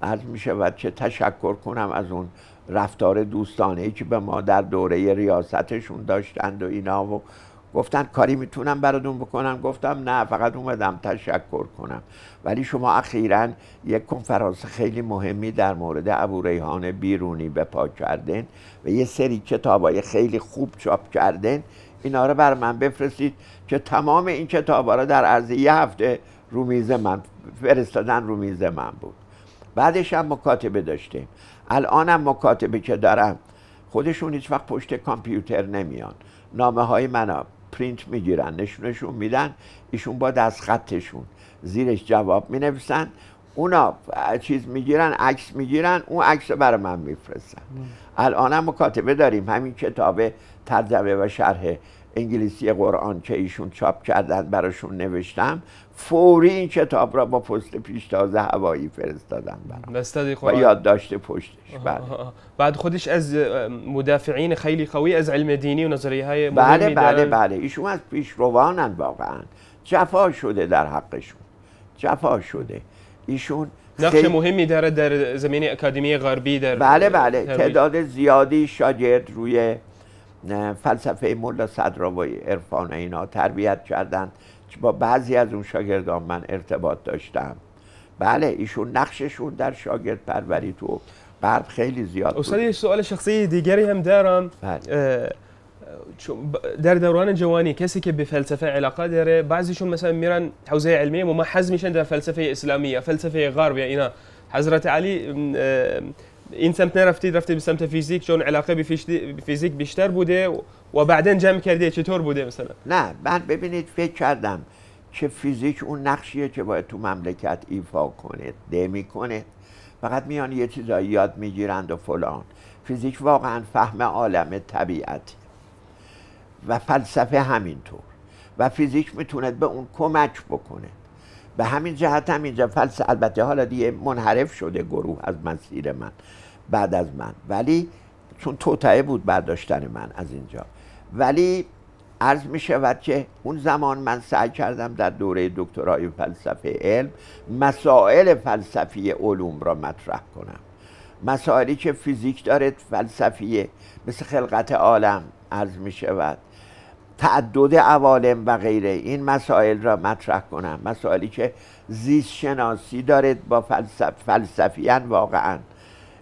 عرض می شود که تشکر کنم از اون رفتار دوستانه که به ما در دوره ریاستشون داشتند و اینا و گفتن کاری میتونم براتون بکنم گفتم نه فقط اومدم تشکر کنم ولی شما اخیرا یک کنفرانس خیلی مهمی در مورد ابو بیرونی به پا کردن و یه سری کتابای خیلی خوب چاپ کردین اینا رو بر من بفرستید که تمام این کتابا رو در عرض یه هفته رو من فرستادن رو من بود بعدش هم مکاتبه داشتیم الانم مکاتبه که دارم خودشون هیچ وقت پشت کامپیوتر نمیان نامه های منو پرینت میگیرن نشونشون میدن ایشون با دست خطشون زیرش جواب مینویسن اونا چیز میگیرن عکس میگیرن اون عکس رو برای من میفرستن الانم مکاتبه داریم همین کتاب ترجمه و شرحه انگلیسی قرآن که ایشون چاپ کردن براشون نوشتم فوری این کتاب را با پست پیش تازه هوایی فرستادن برام و داشته پشتش بله. بعد خودش از مدافعین خیلی قوی از علم دینی و نظریه های بله بله بله ایشون از پیشروانن واقعا جفا شده در حقشون جفا شده ایشون نقش خیل... مهمی داره در زمین اکادمی غربی در بله بله تعداد زیادی شاگرد روی فلسفه ملا و عرفان اینا تربیت کردن با بعضی از اون شاگردان من ارتباط داشتم بله ایشون نقششون در شاگرد پروری تو غرب خیلی زیاد استاد یه سوال شخصی دیگری هم دارم بله. در دوران جوانی کسی که به فلسفه علاقه داره بعضیشون مثلا میرن حوزه علمیه ما میشن در فلسفه یا فلسفه غرب یا اینا حضرت علی این سمت نرفتید رفتید به سمت فیزیک چون علاقه به فیزیک بیشتر بوده و بعدن جمع کرده چطور بوده مثلا نه من ببینید فکر کردم که فیزیک اون نقشیه که باید تو مملکت ایفا کنه ده میکنه فقط میان یه چیزایی یاد میگیرند و فلان فیزیک واقعا فهم عالم طبیعت و فلسفه همینطور و فیزیک میتونه به اون کمک بکنه به همین جهت هم اینجا فلس البته حالا دیگه منحرف شده گروه از مسیر من بعد از من ولی چون توتعه بود برداشتن من از اینجا ولی عرض می شود که اون زمان من سعی کردم در دوره دکترای فلسفه علم مسائل فلسفی علوم را مطرح کنم مسائلی که فیزیک داره فلسفیه مثل خلقت عالم عرض می شود تعدد عوالم و غیره این مسائل را مطرح کنم مسائلی که زیست شناسی دارد با فلسف... فلسفیان واقعا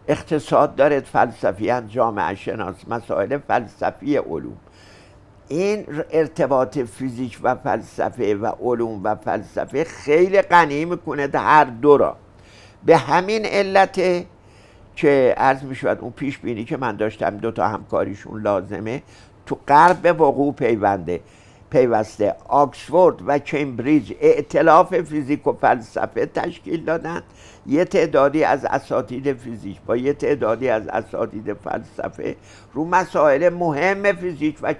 اقتصاد دارد فلسفیان جامعه شناس مسائل فلسفی علوم این ارتباط فیزیک و فلسفه و علوم و فلسفه خیلی غنی میکند هر دو را به همین علت که عرض می شود اون پیش بینی که من داشتم دو تا همکاریشون لازمه تو غرب به وقوع پیونده پیوسته آکسفورد و کمبریج اعتلاف فیزیک و فلسفه تشکیل دادند یه تعدادی از اساتید فیزیک با یه تعدادی از اساتید فلسفه رو مسائل مهم فیزیک و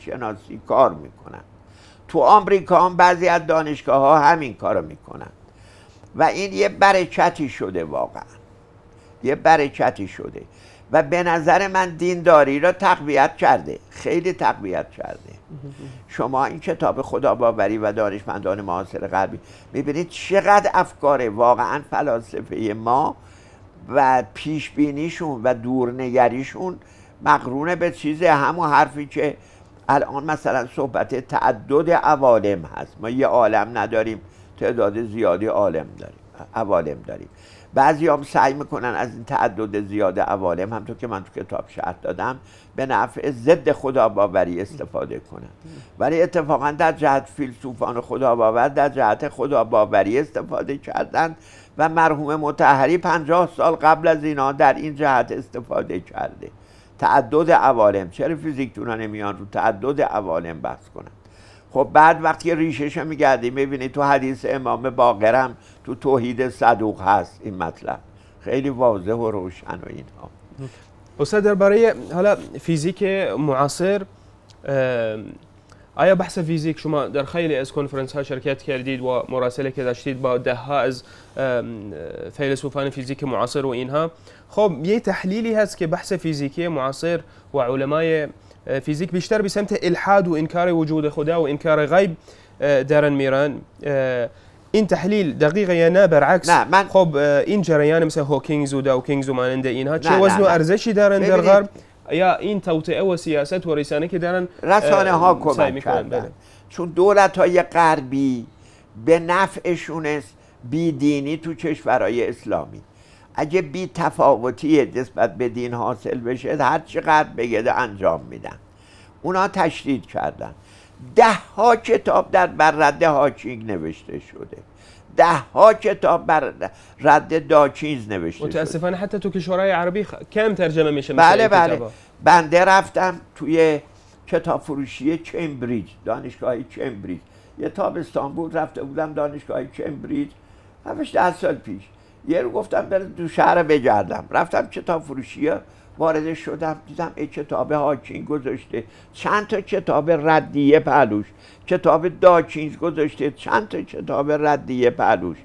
شناسی کار میکنن تو آمریکا هم بعضی از دانشگاه ها همین کارو میکنن و این یه برکتی شده واقعا یه برکتی شده و به نظر من دینداری را تقویت کرده خیلی تقویت کرده شما این کتاب خدا باوری و دانشمندان معاصر غربی میبینید چقدر افکار واقعا فلاسفه ما و پیشبینیشون و دورنگریشون مقرونه به چیز همون حرفی که الان مثلا صحبت تعدد عوالم هست ما یه عالم نداریم تعداد زیادی عالم داریم عوالم داریم بعضی هم سعی میکنن از این تعدد زیاد عوالم همطور که من تو کتاب شرط دادم به نفع ضد خدا باوری استفاده کنن ولی اتفاقا در جهت فیلسوفان خدا باور در جهت خدا باوری استفاده کردند و مرحوم متحری پنجاه سال قبل از اینا در این جهت استفاده کرده تعدد عوالم چرا فیزیک میان رو تعدد عوالم بحث کنن خب بعد وقتی ریشش میگردی میبینی تو حدیث امام باقرم تو توحید صدوق هست این مطلب خیلی واضح و روشن و اینها استاد برای حالا فیزیک معاصر آیا بحث فیزیک شما در خیلی از کنفرانس ها شرکت کردید و مراسله که داشتید با ده ها از فیلسوفان فیزیک معاصر و اینها خب یه تحلیلی هست که بحث فیزیکی معاصر و علمای فیزیک بیشتر به سمت الحاد و انکار وجود خدا و انکار غیب دارن میرن این تحلیل دقیقه یا نه برعکس خب این جریان مثل هوکینگز و داوکینگز و مانند اینها چه وزن و ارزشی دارن در غرب یا این توطئه و سیاست و رسانه که دارن رسانه ها کمک کردن بله. چون دولت های غربی به نفعشون است بیدینی تو کشورهای اسلامی اگه بی تفاوتی نسبت به دین حاصل بشه هر چقدر بگه انجام میدن اونا تشدید کردن ده ها کتاب در بر رد هاکینگ نوشته شده ده ها کتاب بر رد داکینز نوشته متاسفانه حتی تو کشورهای عربی خ... کم ترجمه میشه بله بله بنده رفتم توی کتاب فروشی کمبریج دانشگاه کمبریج یه تابستان بود رفته بودم دانشگاه کمبریج همش ده سال پیش یه رو گفتم برم دو شهر بگردم رفتم کتاب فروشی ها وارد شدم دیدم ای کتاب هاکینگ گذاشته چند تا کتاب ردیه پلوش کتاب داکینز گذاشته چند تا کتاب ردیه پلوش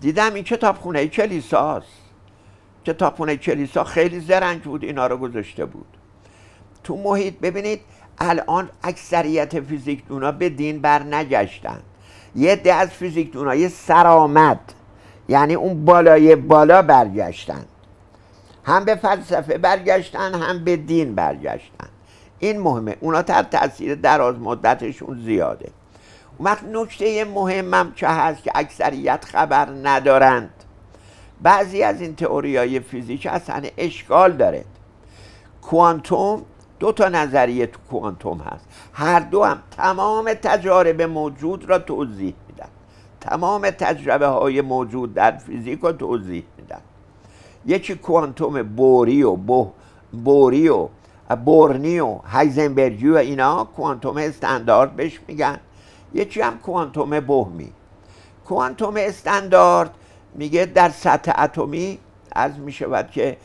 دیدم این کتاب خونه کلیسا هست کتاب خونه کلیسا خیلی زرنگ بود اینا رو گذاشته بود تو محیط ببینید الان اکثریت فیزیک دونا به دین بر نگشتن یه ده از فیزیک یه سرامت. یعنی اون بالای بالا برگشتن هم به فلسفه برگشتن هم به دین برگشتن این مهمه اونا تر تاثیر دراز مدتشون زیاده وقت نکته مهمم چه هست که اکثریت خبر ندارند بعضی از این تئوری های فیزیک اصلا اشکال داره کوانتوم دو تا نظریه تو کوانتوم هست هر دو هم تمام تجارب موجود را توضیح تمام تجربه های موجود در فیزیک رو توضیح میدن یکی کوانتوم بوری و بوری و بورنی و هایزنبرگی و اینا کوانتوم استاندارد بهش میگن یکی هم کوانتوم بهمی کوانتوم استاندارد میگه در سطح اتمی از میشود که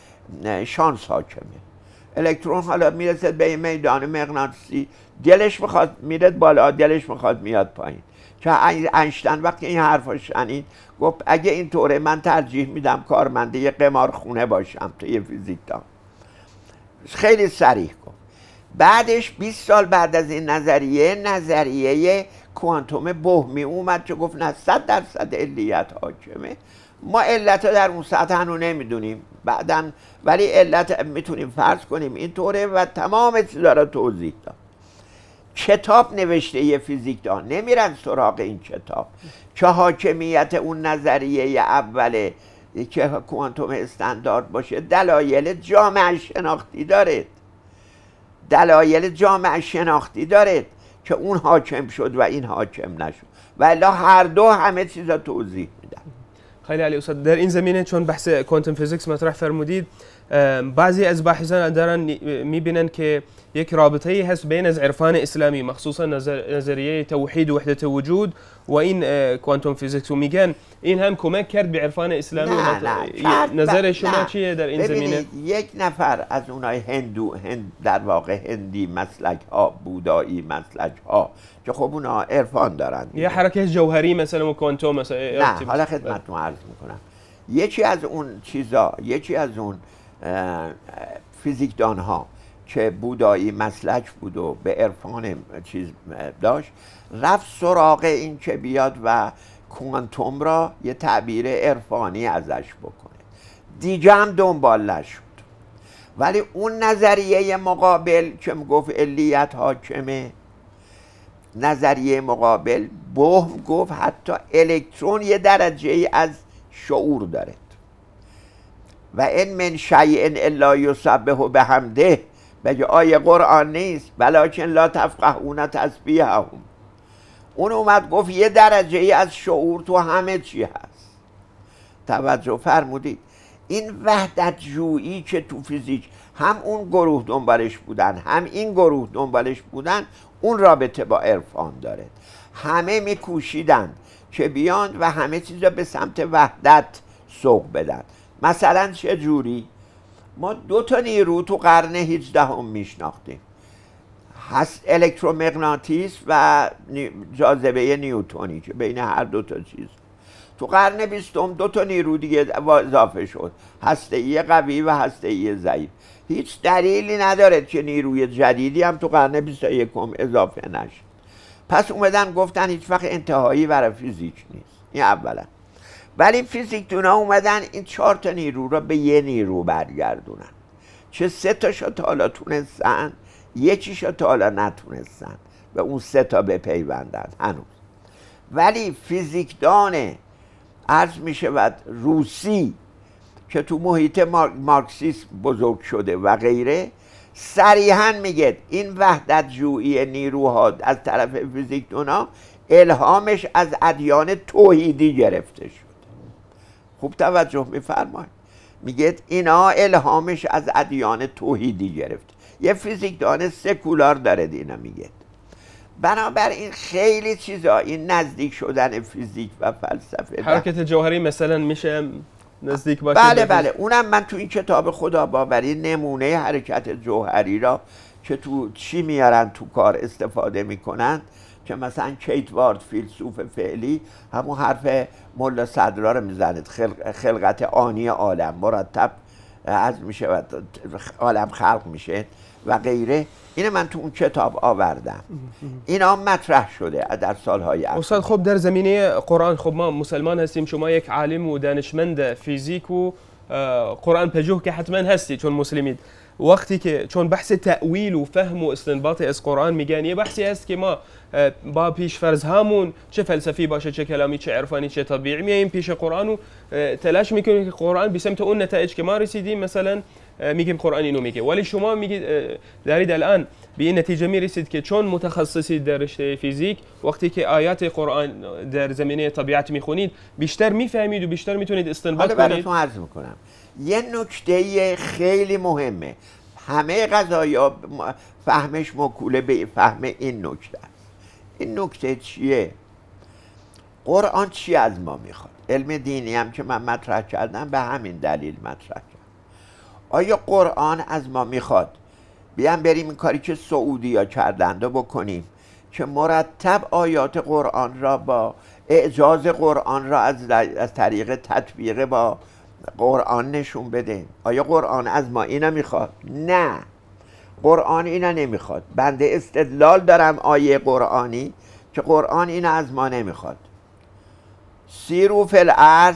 شانس حاکمه الکترون حالا میرسه به میدان مغناطیسی دلش میخواد میره بالا دلش میخواد میاد پایین که انشتن وقتی این حرفش شنید گفت اگه این طوره من ترجیح میدم کارمنده خونه باشم تو یه فیزیک دام خیلی سریح گفت بعدش 20 سال بعد از این نظریه نظریه کوانتوم بهمی اومد چه گفت نه صد درصد علیت حاکمه ما علت در اون ساعت هنو نمیدونیم بعدا ولی علت میتونیم فرض کنیم اینطوره و تمام چیزا رو توضیح داد کتاب نوشته یه فیزیکدان نمیرن سراغ این کتاب که حاکمیت اون نظریه اوله که کوانتوم استاندارد باشه دلایل جامعه شناختی داره دلایل جامعه شناختی داره که اون حاکم شد و این حاکم نشد و هر دو همه چیز را توضیح میدن خیلی علی استاد در این زمینه چون بحث کوانتوم فیزیکس مطرح فرمودید بعضی از باحثان دارن میبینن که یک رابطه ای هست بین از عرفان اسلامی مخصوصا نظریه توحید و وحدت وجود و این کوانتوم فیزیکس میگن این هم کمک کرد به عرفان اسلامی نه نه نظر شما نه. چیه در این زمینه یک نفر از اونای هندو هند در واقع هندی مسلک ها بودایی مسلک ها که خب اونا عرفان دارن یه حرکت جوهری مثلا و کوانتوم مثلا نه حالا بله. خدمتتون عرض میکنم یکی از اون چیزا یکی از اون فیزیکدان ها که بودایی مسلک بود و به عرفان چیز داشت رفت سراغ این که بیاد و کوانتوم را یه تعبیر عرفانی ازش بکنه دیگه هم دنبال نشد ولی اون نظریه مقابل که گفت علیت حاکمه نظریه مقابل بهم گفت حتی الکترون یه درجه ای از شعور داره و این من شیء الا یسبه به همده بگه آیه قرآن نیست بلکن لا تفقهون هم اون اومد گفت یه درجه ای از شعور تو همه چی هست توجه فرمودید این وحدت جویی که تو فیزیک هم اون گروه دنبالش بودن هم این گروه دنبالش بودن اون رابطه با عرفان داره همه میکوشیدن که بیان و همه چیز را به سمت وحدت سوق بدن مثلا چه جوری ما دو تا نیرو تو قرن 18 هم میشناختیم هست الکترومغناطیس و جاذبه نیوتونی که بین هر دو تا چیز تو قرن بیستم دو تا نیرو دیگه اضافه شد هسته ای قوی و هسته ای ضعیف هیچ دلیلی نداره که نیروی جدیدی هم تو قرن 21 اضافه نشه پس اومدن گفتن هیچ وقت انتهایی برای فیزیک نیست این اولا ولی فیزیک اومدن این چهار تا نیرو را به یه نیرو برگردونن چه سه شا تا حالا تونستن یکی تا حالا نتونستن و اون سه تا بپیوندن هنوز ولی فیزیکدان عرض می شود روسی که تو محیط مارکسیسم بزرگ شده و غیره صریحا میگه این وحدت جویی نیروها از طرف ها الهامش از ادیان توحیدی گرفته شد خوب توجه بفرمایید میگه اینا الهامش از ادیان توحیدی گرفت یه فیزیکدان سکولار داره اینا میگه بنابراین خیلی چیزا این نزدیک شدن فیزیک و فلسفه حرکت جوهری مثلا میشه نزدیک باشه بله بله اونم من تو این کتاب خدا باوری نمونه حرکت جوهری را که تو چی میارن تو کار استفاده میکنن که مثلا کیت وارد فیلسوف فعلی همون حرف ملا صدرا رو میزنید خلق خلقت آنی عالم مرتب از میشه و عالم خلق میشه و غیره اینه من تو اون کتاب آوردم اینا مطرح شده در سالهای اخیر استاد خب در زمینه قرآن خب ما مسلمان هستیم شما یک عالم و دانشمند فیزیک و قرآن پژوه که حتما هستی چون مسلمید وقتی که چون بحث تأویل و فهم و استنباط از قرآن میگن یه بحثی هست که ما با پیش فرض همون چه فلسفی باشه چه کلامی چه عرفانی چه طبیعی میایم پیش قرآن و تلاش میکنیم که قرآن به سمت اون نتایج که ما رسیدیم مثلا میگیم قرآن اینو میگه ولی شما میگید دارید الان به این نتیجه میرسید که چون متخصصی در رشته فیزیک وقتی که آیات قرآن در زمینه طبیعت میخونید بیشتر میفهمید و بیشتر میتونید استنباط کنید براتون عرض میکنم یه نکته خیلی مهمه همه قضایا فهمش مکوله به فهم این نکته این نکته چیه قرآن چی از ما میخواد علم دینی هم که من مطرح کردم به همین دلیل مطرح کردم آیا قرآن از ما میخواد بیان بریم این کاری که سعودی ها کردند بکنیم که مرتب آیات قرآن را با اعجاز قرآن را از, از طریق تطبیق با قرآن نشون بده آیا قرآن از ما اینا میخواد؟ نه قرآن اینا نمیخواد بنده استدلال دارم آیه قرآنی که قرآن اینا از ما نمیخواد سیرو فی الارض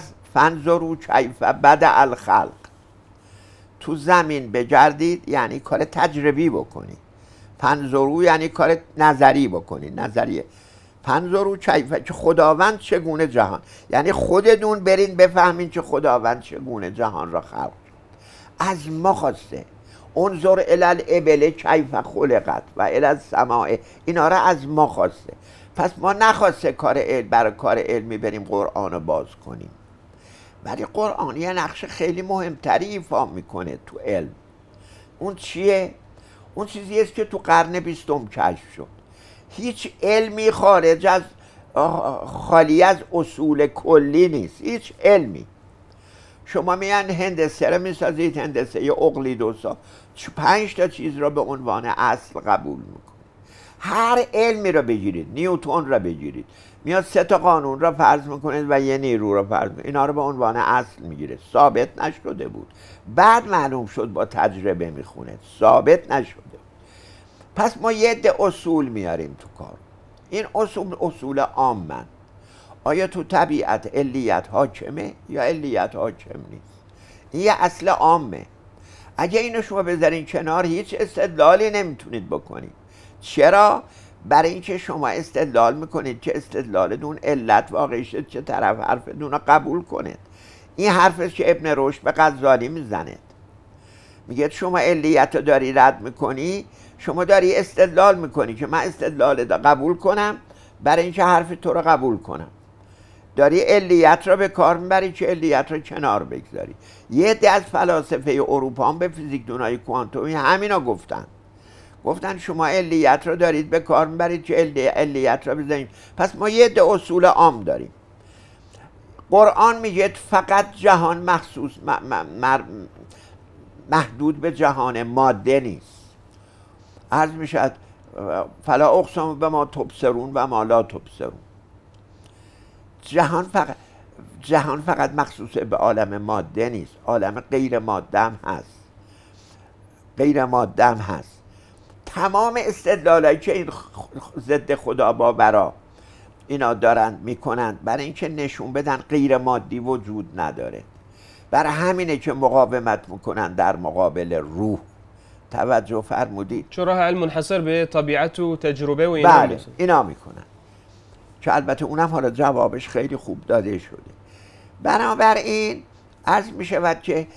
چیف و بد الخلق تو زمین بگردید یعنی کار تجربی بکنید فنزرو یعنی کار نظری بکنید نظریه فنظرو کیف که خداوند چگونه جهان یعنی خودتون برین بفهمین که خداوند چگونه جهان را خلق از ما خواسته انظر الال ابله کیف خلقت و الال سماعه اینا را از ما خواسته پس ما نخواسته کار علم برای کار علمی بریم قرآن رو باز کنیم ولی قرآن یه نقش خیلی مهمتری ایفا میکنه تو علم اون چیه؟ اون چیزی است که تو قرن بیستم کشف شد هیچ علمی خارج از خالی از اصول کلی نیست هیچ علمی شما میان هندسه رو میسازید هندسه یه اقلیدوسا پنج تا چیز را به عنوان اصل قبول میکنه هر علمی را بگیرید نیوتون را بگیرید میاد سه تا قانون را فرض میکنه و یه نیرو را فرض میکنه اینا رو به عنوان اصل میگیره ثابت نشده بود بعد معلوم شد با تجربه میخونه ثابت نشده بود. پس ما یه اصول میاریم تو کار این اصول اصول عامن آیا تو طبیعت علیت حاکمه یا علیت حاکم نیست این یه اصل عامه اگه اینو شما بذارین کنار هیچ استدلالی نمیتونید بکنید چرا برای اینکه شما استدلال میکنید که استدلالتون علت واقعی شد چه طرف حرفتون رو قبول کنید این حرفش که ابن رشد به غزالی میزند میگه شما علیت رو داری رد میکنی شما داری استدلال میکنی که من استدلال قبول کنم برای اینکه حرف تو رو قبول کنم داری علیت را به کار میبری که علیت را کنار بگذاری یه دی از فلاسفه اروپا هم به فیزیک دونای کوانتومی همینا گفتن گفتن شما علیت را دارید به کار میبرید که علیت را بزنید پس ما یه ده اصول عام داریم قرآن میگه فقط جهان مخصوص محدود به جهان ماده نیست عرض میشد فلا اقسم به ما تبصرون و ما لا تبصرون جهان فقط جهان فقط مخصوص به عالم ماده نیست عالم غیر ماده هم هست غیر ماده هم هست تمام استدلالایی که این ضد خدا بابرا اینا دارند میکنند برای اینکه نشون بدن غیر مادی وجود نداره برای همینه که مقاومت میکنن در مقابل روح توجه فرمودید چرا هل منحصر به طبیعت و تجربه و اینا بله اینا میکنن که البته اونم حالا جوابش خیلی خوب داده شده بنابراین عرض می شود که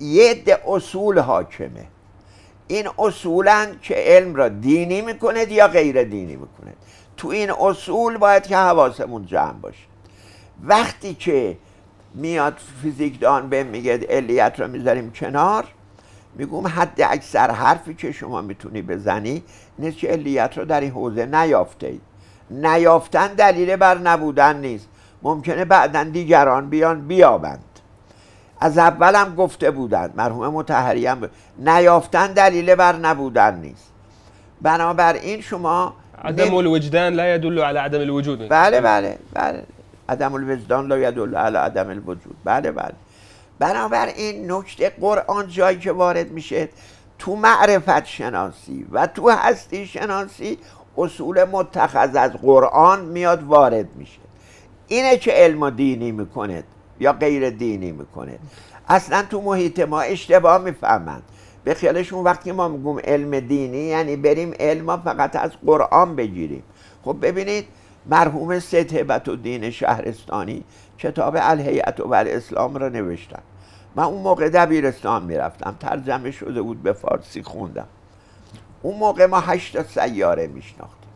یه ده اصول حاکمه این اصولا که علم را دینی میکند یا غیر دینی میکند تو این اصول باید که حواسمون جمع باشه وقتی که میاد فیزیکدان به میگه علیت را میذاریم کنار میگم حد اکثر حرفی که شما میتونی بزنی نیست که علیت رو در این حوزه نیافته اید نیافتن دلیل بر نبودن نیست ممکنه بعدا دیگران بیان بیابند از هم گفته بودند مرحوم متحری هم نیافتن دلیل بر نبودن نیست بنابراین شما عدم الوجدن الوجدان لا يدل على عدم الوجود بله بله بله عدم الوجدان لا يدل على عدم الوجود بله بله بنابراین نکته قرآن جایی که وارد میشه تو معرفت شناسی و تو هستی شناسی اصول متخذ از قرآن میاد وارد میشه اینه که علم دینی میکنه یا غیر دینی میکنه اصلا تو محیط ما اشتباه میفهمند به خیالشون وقتی ما میگم علم دینی یعنی بریم علم فقط از قرآن بگیریم خب ببینید مرحوم ستهبت و دین شهرستانی کتاب الهیت و اسلام را نوشتن من اون موقع دبیرستان میرفتم ترجمه شده بود به فارسی خوندم اون موقع ما هشتا سیاره میشناختیم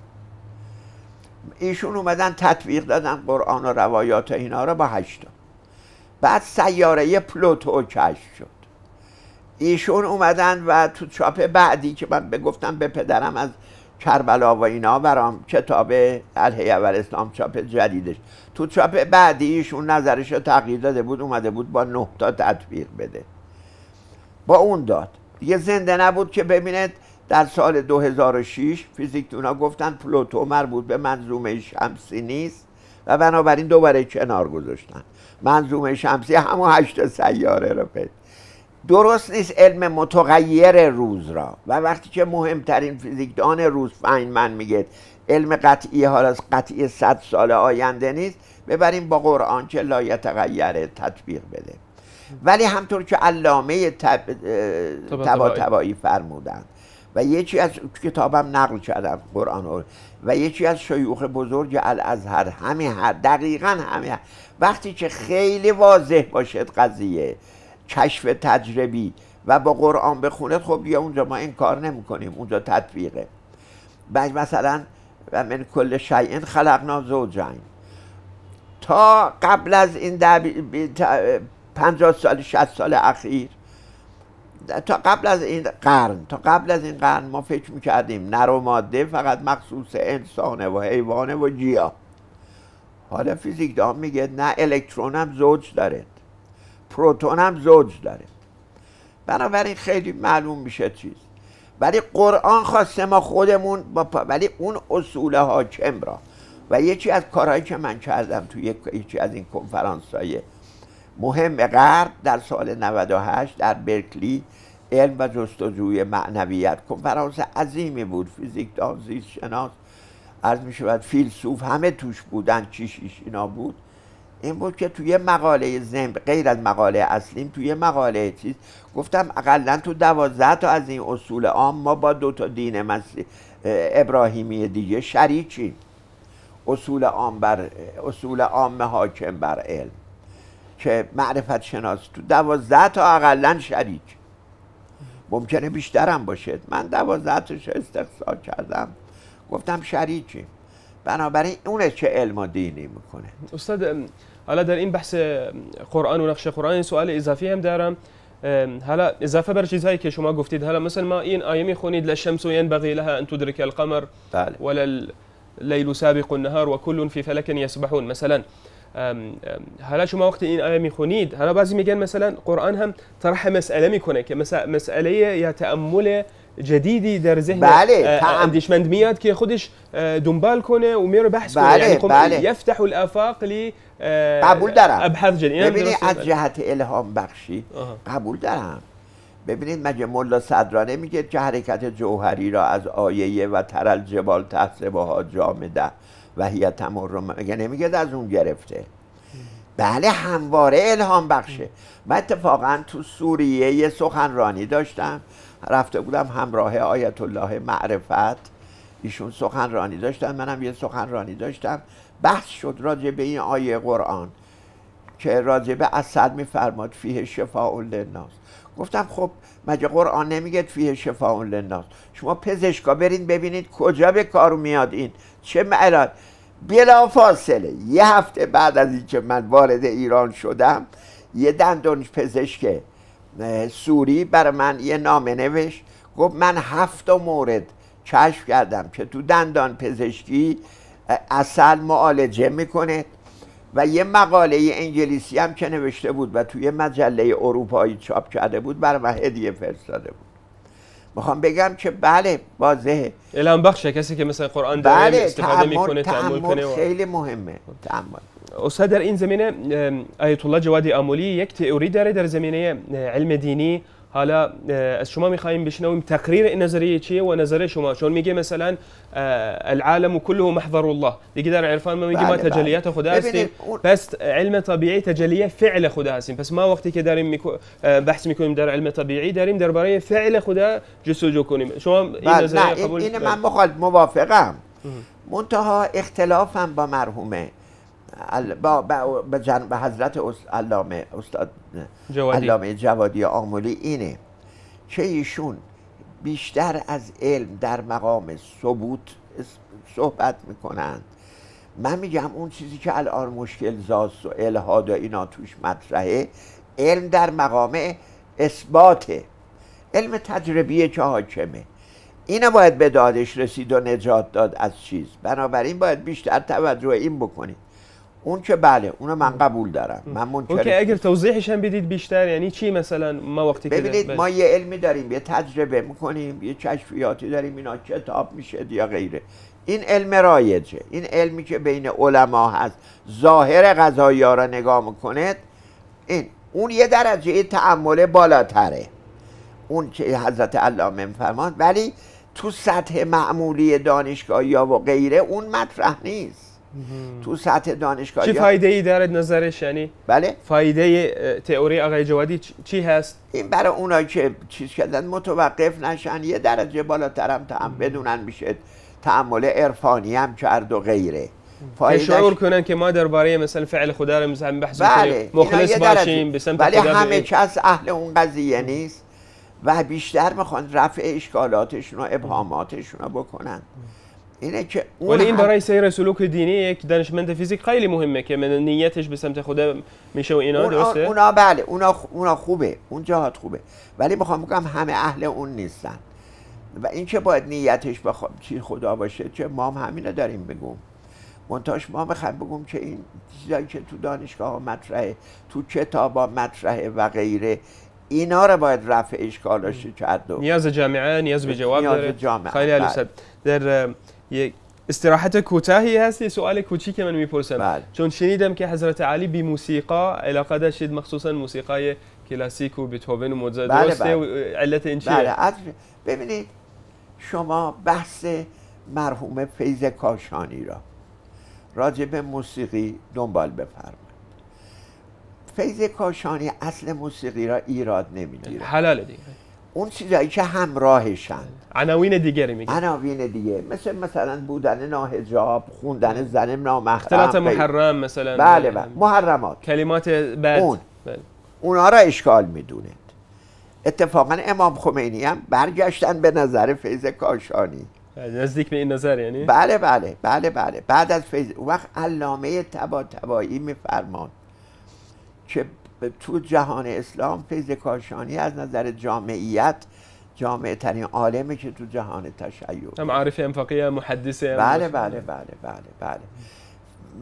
ایشون اومدن تطبیق دادن قرآن و روایات و اینا رو با هشتا بعد سیاره پلوتو کشف شد ایشون اومدن و تو چاپ بعدی که من بگفتم به پدرم از کربلا و اینا برام کتاب الهی اول اسلام چاپ جدیدش تو چاپ بعدی ایشون نظرش رو تغییر داده بود اومده بود با نه تا تطبیق بده با اون داد یه زنده نبود که ببینه در سال 2006 فیزیکدونا گفتن پلوتو مربوط به منظومه شمسی نیست و بنابراین دوباره کنار گذاشتن منظومه شمسی همون هشت سیاره رو پید درست نیست علم متغیر روز را و وقتی که مهمترین فیزیکدان روز من میگه علم قطعی حال از قطعی صد سال آینده نیست ببریم با قرآن که لایتغیره تطبیق بده ولی همطور که علامه تب... تبا تبایی فرمودند و یکی از کتابم نقل کردم قرآن و, یکی از شیوخ بزرگ الازهر همه هر دقیقا همه وقتی که خیلی واضح باشد قضیه کشف تجربی و با قرآن بخوند خب بیا اونجا ما این کار نمی اونجا تطبیقه بعد مثلا و من کل شیعن خلقنا زوجین تا قبل از این پنجاه سال 60 سال اخیر تا قبل از این قرن تا قبل از این قرن ما فکر میکردیم نر و ماده فقط مخصوص انسانه و حیوانه و جیا حالا فیزیکدان میگه نه الکترون هم زوج داره پروتون هم زوج داره بنابراین خیلی معلوم میشه چیز ولی قرآن خواسته ما خودمون با ولی اون اصول حاکم را و یکی از کارهایی که من کردم تو یکی از این کنفرانس های مهم غرب در سال 98 در برکلی علم و جستجوی معنویت کنفرانس عظیمی بود فیزیکدان زیست شناس از می شود فیلسوف همه توش بودن چیشیش اینا بود این بود که توی مقاله زم غیر از مقاله اصلیم توی مقاله چیز گفتم اقلا تو دوازده تا از این اصول عام ما با دو تا دین مسیح ابراهیمی دیگه شریچیم، اصول عام بر اصول عام حاکم بر علم که معرفت شناس تو دوازده تا اقلا شریک ممکنه بیشترم باشه من دوازده تاش استقصا کردم گفتم شریکی بنابراین اونه چه علم و دینی میکنه استاد حالا در این بحث قرآن و نقش قرآن سوال اضافی هم دارم حالا اضافه بر چیزهایی که شما گفتید حالا مثلا ما این آیه میخونید لشمس ینبغی لها ان تدرک القمر بله. ولا الليل سابق النهار وكل في فلك يسبحون مثلا حالا شما وقتی این آیه میخونید حالا بعضی میگن مثلا قرآن هم طرح مسئله میکنه که مثلا مسئله یا تأمل جدیدی در ذهن بله. اندیشمند میاد که خودش دنبال کنه و میره بحث بله. کنه یعنی خب بله. یفتح الافاق لی قبول دارم ببینید از جهت الهام بخشی قبول دارم ببینید مگه ملا صدرانه میگه که حرکت جوهری را از آیه و ترل جبال ها جامده تمر رو مگه نمیگه یعنی از اون گرفته بله همواره الهام بخشه من اتفاقا تو سوریه یه سخنرانی داشتم رفته بودم همراه آیت الله معرفت ایشون سخنرانی داشتن منم یه سخنرانی داشتم بحث شد راجع به این آیه قرآن که راجع به اسد میفرماد فیه شفاء للناس گفتم خب مگه قرآن نمیگه فیه شفاء للناس شما پزشکا برید ببینید کجا به کار میاد این چه بلا بلافاصله یه هفته بعد از اینکه من وارد ایران شدم یه دندون پزشک سوری برای من یه نامه نوشت گفت من هفت مورد کشف کردم که تو دندان پزشکی اصل معالجه میکنه و یه مقاله انگلیسی هم که نوشته بود و توی مجله اروپایی چاپ کرده بود بر من هدیه فرستاده بود میخوام بگم که بله واضحه الان بخشه کسی که مثلا قرآن داره بله، استفاده میکنه تعمل کنه خیلی مهمه تعمل استاد در این زمینه آیت الله جوادی آمولی یک تئوری داره در زمینه علم دینی حالا از شما میخوایم بشنویم تقریر این نظریه چیه و نظر شما چون میگه مثلا العالم کله محضر الله دیگه در عرفان ما میگه ما بله، بله. تجلیات خدا هستیم بس علم طبیعی تجلیه فعل خدا هستیم پس ما وقتی که داریم بحث میکنیم در علم طبیعی داریم درباره فعل خدا جستجو کنیم شما این بله، نظریه قبول این من مخالف موافقم منتها اختلافم با مرحوم با, با, حضرت علامه استاد جوادی. علامه جوادی آمولی اینه که ایشون بیشتر از علم در مقام ثبوت صحبت میکنند من میگم اون چیزی که الان مشکل زاست و الهاد و اینا توش مطرحه علم در مقام اثباته علم تجربیه که حاکمه اینا باید به دادش رسید و نجات داد از چیز بنابراین باید بیشتر توجه این بکنید اون که بله اونو من قبول دارم من منکر اوکی اگر توضیحش هم بدید بیشتر یعنی چی مثلا ما وقتی ببینید بله. ما یه علمی داریم یه تجربه میکنیم یه کشفیاتی داریم اینا کتاب میشه یا غیره این علم رایجه این علمی که بین علما هست ظاهر غذایی ها را نگاه میکنه این اون یه درجه تعمل بالاتره اون که حضرت علامه فرمان ولی تو سطح معمولی دانشگاهی یا و غیره اون مطرح نیست تو سطح دانشگاه چه فایده ای دارد نظرش یعنی بله فایده تئوری آقای جوادی چی هست این برای اونایی که چیز کردن متوقف نشن یه درجه بالاتر هم بدونن میشه تعامل عرفانی هم کرد و غیره فایدش... شعور کنن که ما درباره مثلا فعل خدا رو مثلا بحث بله. مخلص باشیم به سمت ولی بله همه کس اهل اون قضیه نیست و بیشتر میخوان رفع اشکالاتشون و ابهاماتشون رو بکنن اینه که ولی این برای سیر سلوک دینی یک دانشمند فیزیک خیلی مهمه که من نیتش به سمت خدا میشه و اینا اونا درسته اونا بله اونا, اونا خوبه اون جهات خوبه ولی میخوام بگم همه اهل اون نیستن و این که باید نیتش به چی خدا باشه چه ما هم همینو داریم بگم منتاش ما میخوایم بگم که این چیزایی که تو دانشگاه ها مطرحه تو کتاب ها مطرحه و غیره اینا رو باید رفع اشکالش کرد نیاز جامعه نیاز به جواب نیاز جامعه خیلی بله. در یک استراحت کوتاهی هست یه سوال که من میپرسم بله. چون شنیدم که حضرت علی بی موسیقا علاقه داشتید مخصوصا موسیقای کلاسیک و بیتوون و بله، درسته بله. علت این چیه ببینید شما بحث مرحوم فیض کاشانی را راجع به موسیقی دنبال بفرمایید فیض کاشانی اصل موسیقی را ایراد نمیگیره حلال دیگه اون چیزایی که همراهشن عناوین دیگری میگه عناوین دیگه مثل مثلا بودن ناهجاب خوندن زن نامحرم اختلاف محرم مثلا بله،, بله بله محرمات کلمات بد اون بله. اونها را اشکال میدونه اتفاقا امام خمینی هم برگشتن به نظر فیض کاشانی نزدیک به این نظر یعنی بله بله بله بله بعد از فیض وقت علامه تبا تبایی میفرمان که تو جهان اسلام فیض کاشانی از نظر جامعیت جامعه ترین عالمه که تو جهان تشیع معارف محدث محدثه بله،, بله بله بله بله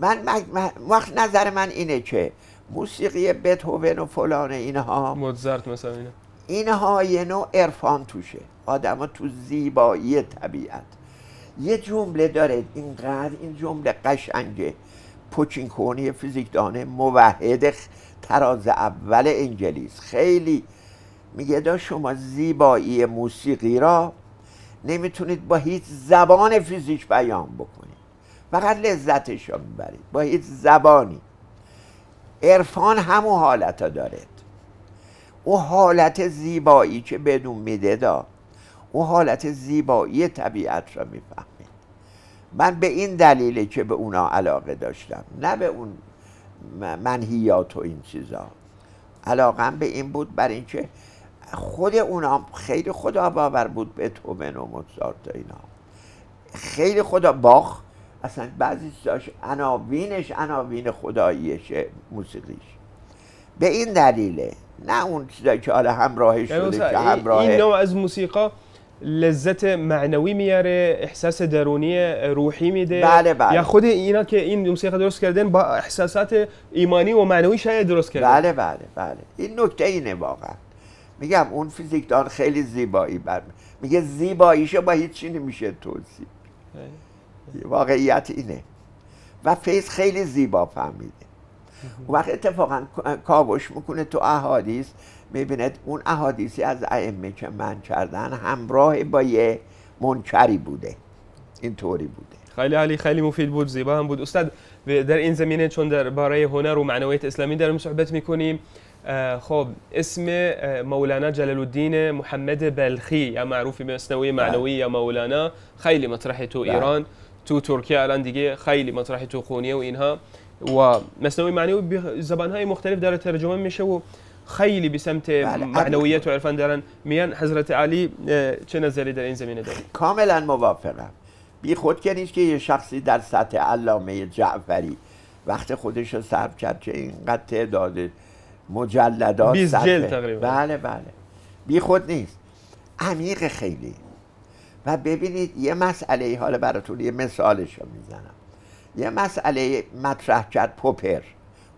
بله من وقت نظر من اینه که موسیقی بتهوون و فلان اینها موزارت مثلا اینه اینها یه نوع عرفان توشه آدمو تو زیبایی طبیعت یه جمله داره اینقدر این جمله قشنگه پوچینکونی فیزیکدانه موحد تراز اول انگلیس خیلی میگه دا شما زیبایی موسیقی را نمیتونید با هیچ زبان فیزیک بیان بکنید فقط لذتش را میبرید با هیچ زبانی عرفان همون حالت ها دارد او حالت زیبایی که بدون میده دا او حالت زیبایی طبیعت را میفهمید من به این دلیله که به اونا علاقه داشتم نه به اون منهیات و این چیزا علاقم به این بود بر اینکه خود اونام خیلی خدا باور بود به تو و موزارت اینا خیلی خدا باخ اصلا بعضی چیزاش عناوینش عناوین خداییش موسیقیش به این دلیله نه اون چیزایی که حالا همراهش شده که همراه این نوع از موسیقا لذت معنوی میاره احساس درونی روحی میده بله بله یا خود اینا که این موسیقی درست کردن با احساسات ایمانی و معنوی شاید درست کردن بله بله بله این نکته اینه واقعا میگم اون فیزیکدان خیلی زیبایی بر میگه زیباییشو با هیچی نمیشه توصیف واقعیت اینه و فیض خیلی زیبا فهمیده اون وقت اتفاقا کاوش میکنه تو احادیث می‌بینید اون احادیثی از ائمه که من کردن همراه با یه منکری بوده این طوری بوده خیلی عالی خیلی مفید بود زیبا هم بود استاد در این زمینه چون در هنر و معنویت اسلامی داریم صحبت میکنیم خب اسم مولانا جلال الدین محمد بلخی یا معروفی به اسنوی بله. معنوی یا مولانا خیلی مطرح تو بله. ایران تو ترکیه الان دیگه خیلی مطرح تو خونیه و اینها و مصنوی معنوی به های مختلف داره ترجمه میشه و خیلی به سمت بله، معنویت و عرفان دارن میان حضرت علی چه نظری در این زمینه دارید کاملا موافقم بی خود که نیست که یه شخصی در سطح علامه جعفری وقت خودش رو صرف کرد که اینقدر تعداد مجلدات تقریبا بله بله بی خود نیست عمیق خیلی و ببینید یه مسئله ای حالا براتون یه مثالش رو میزنم یه مسئله مطرح کرد پوپر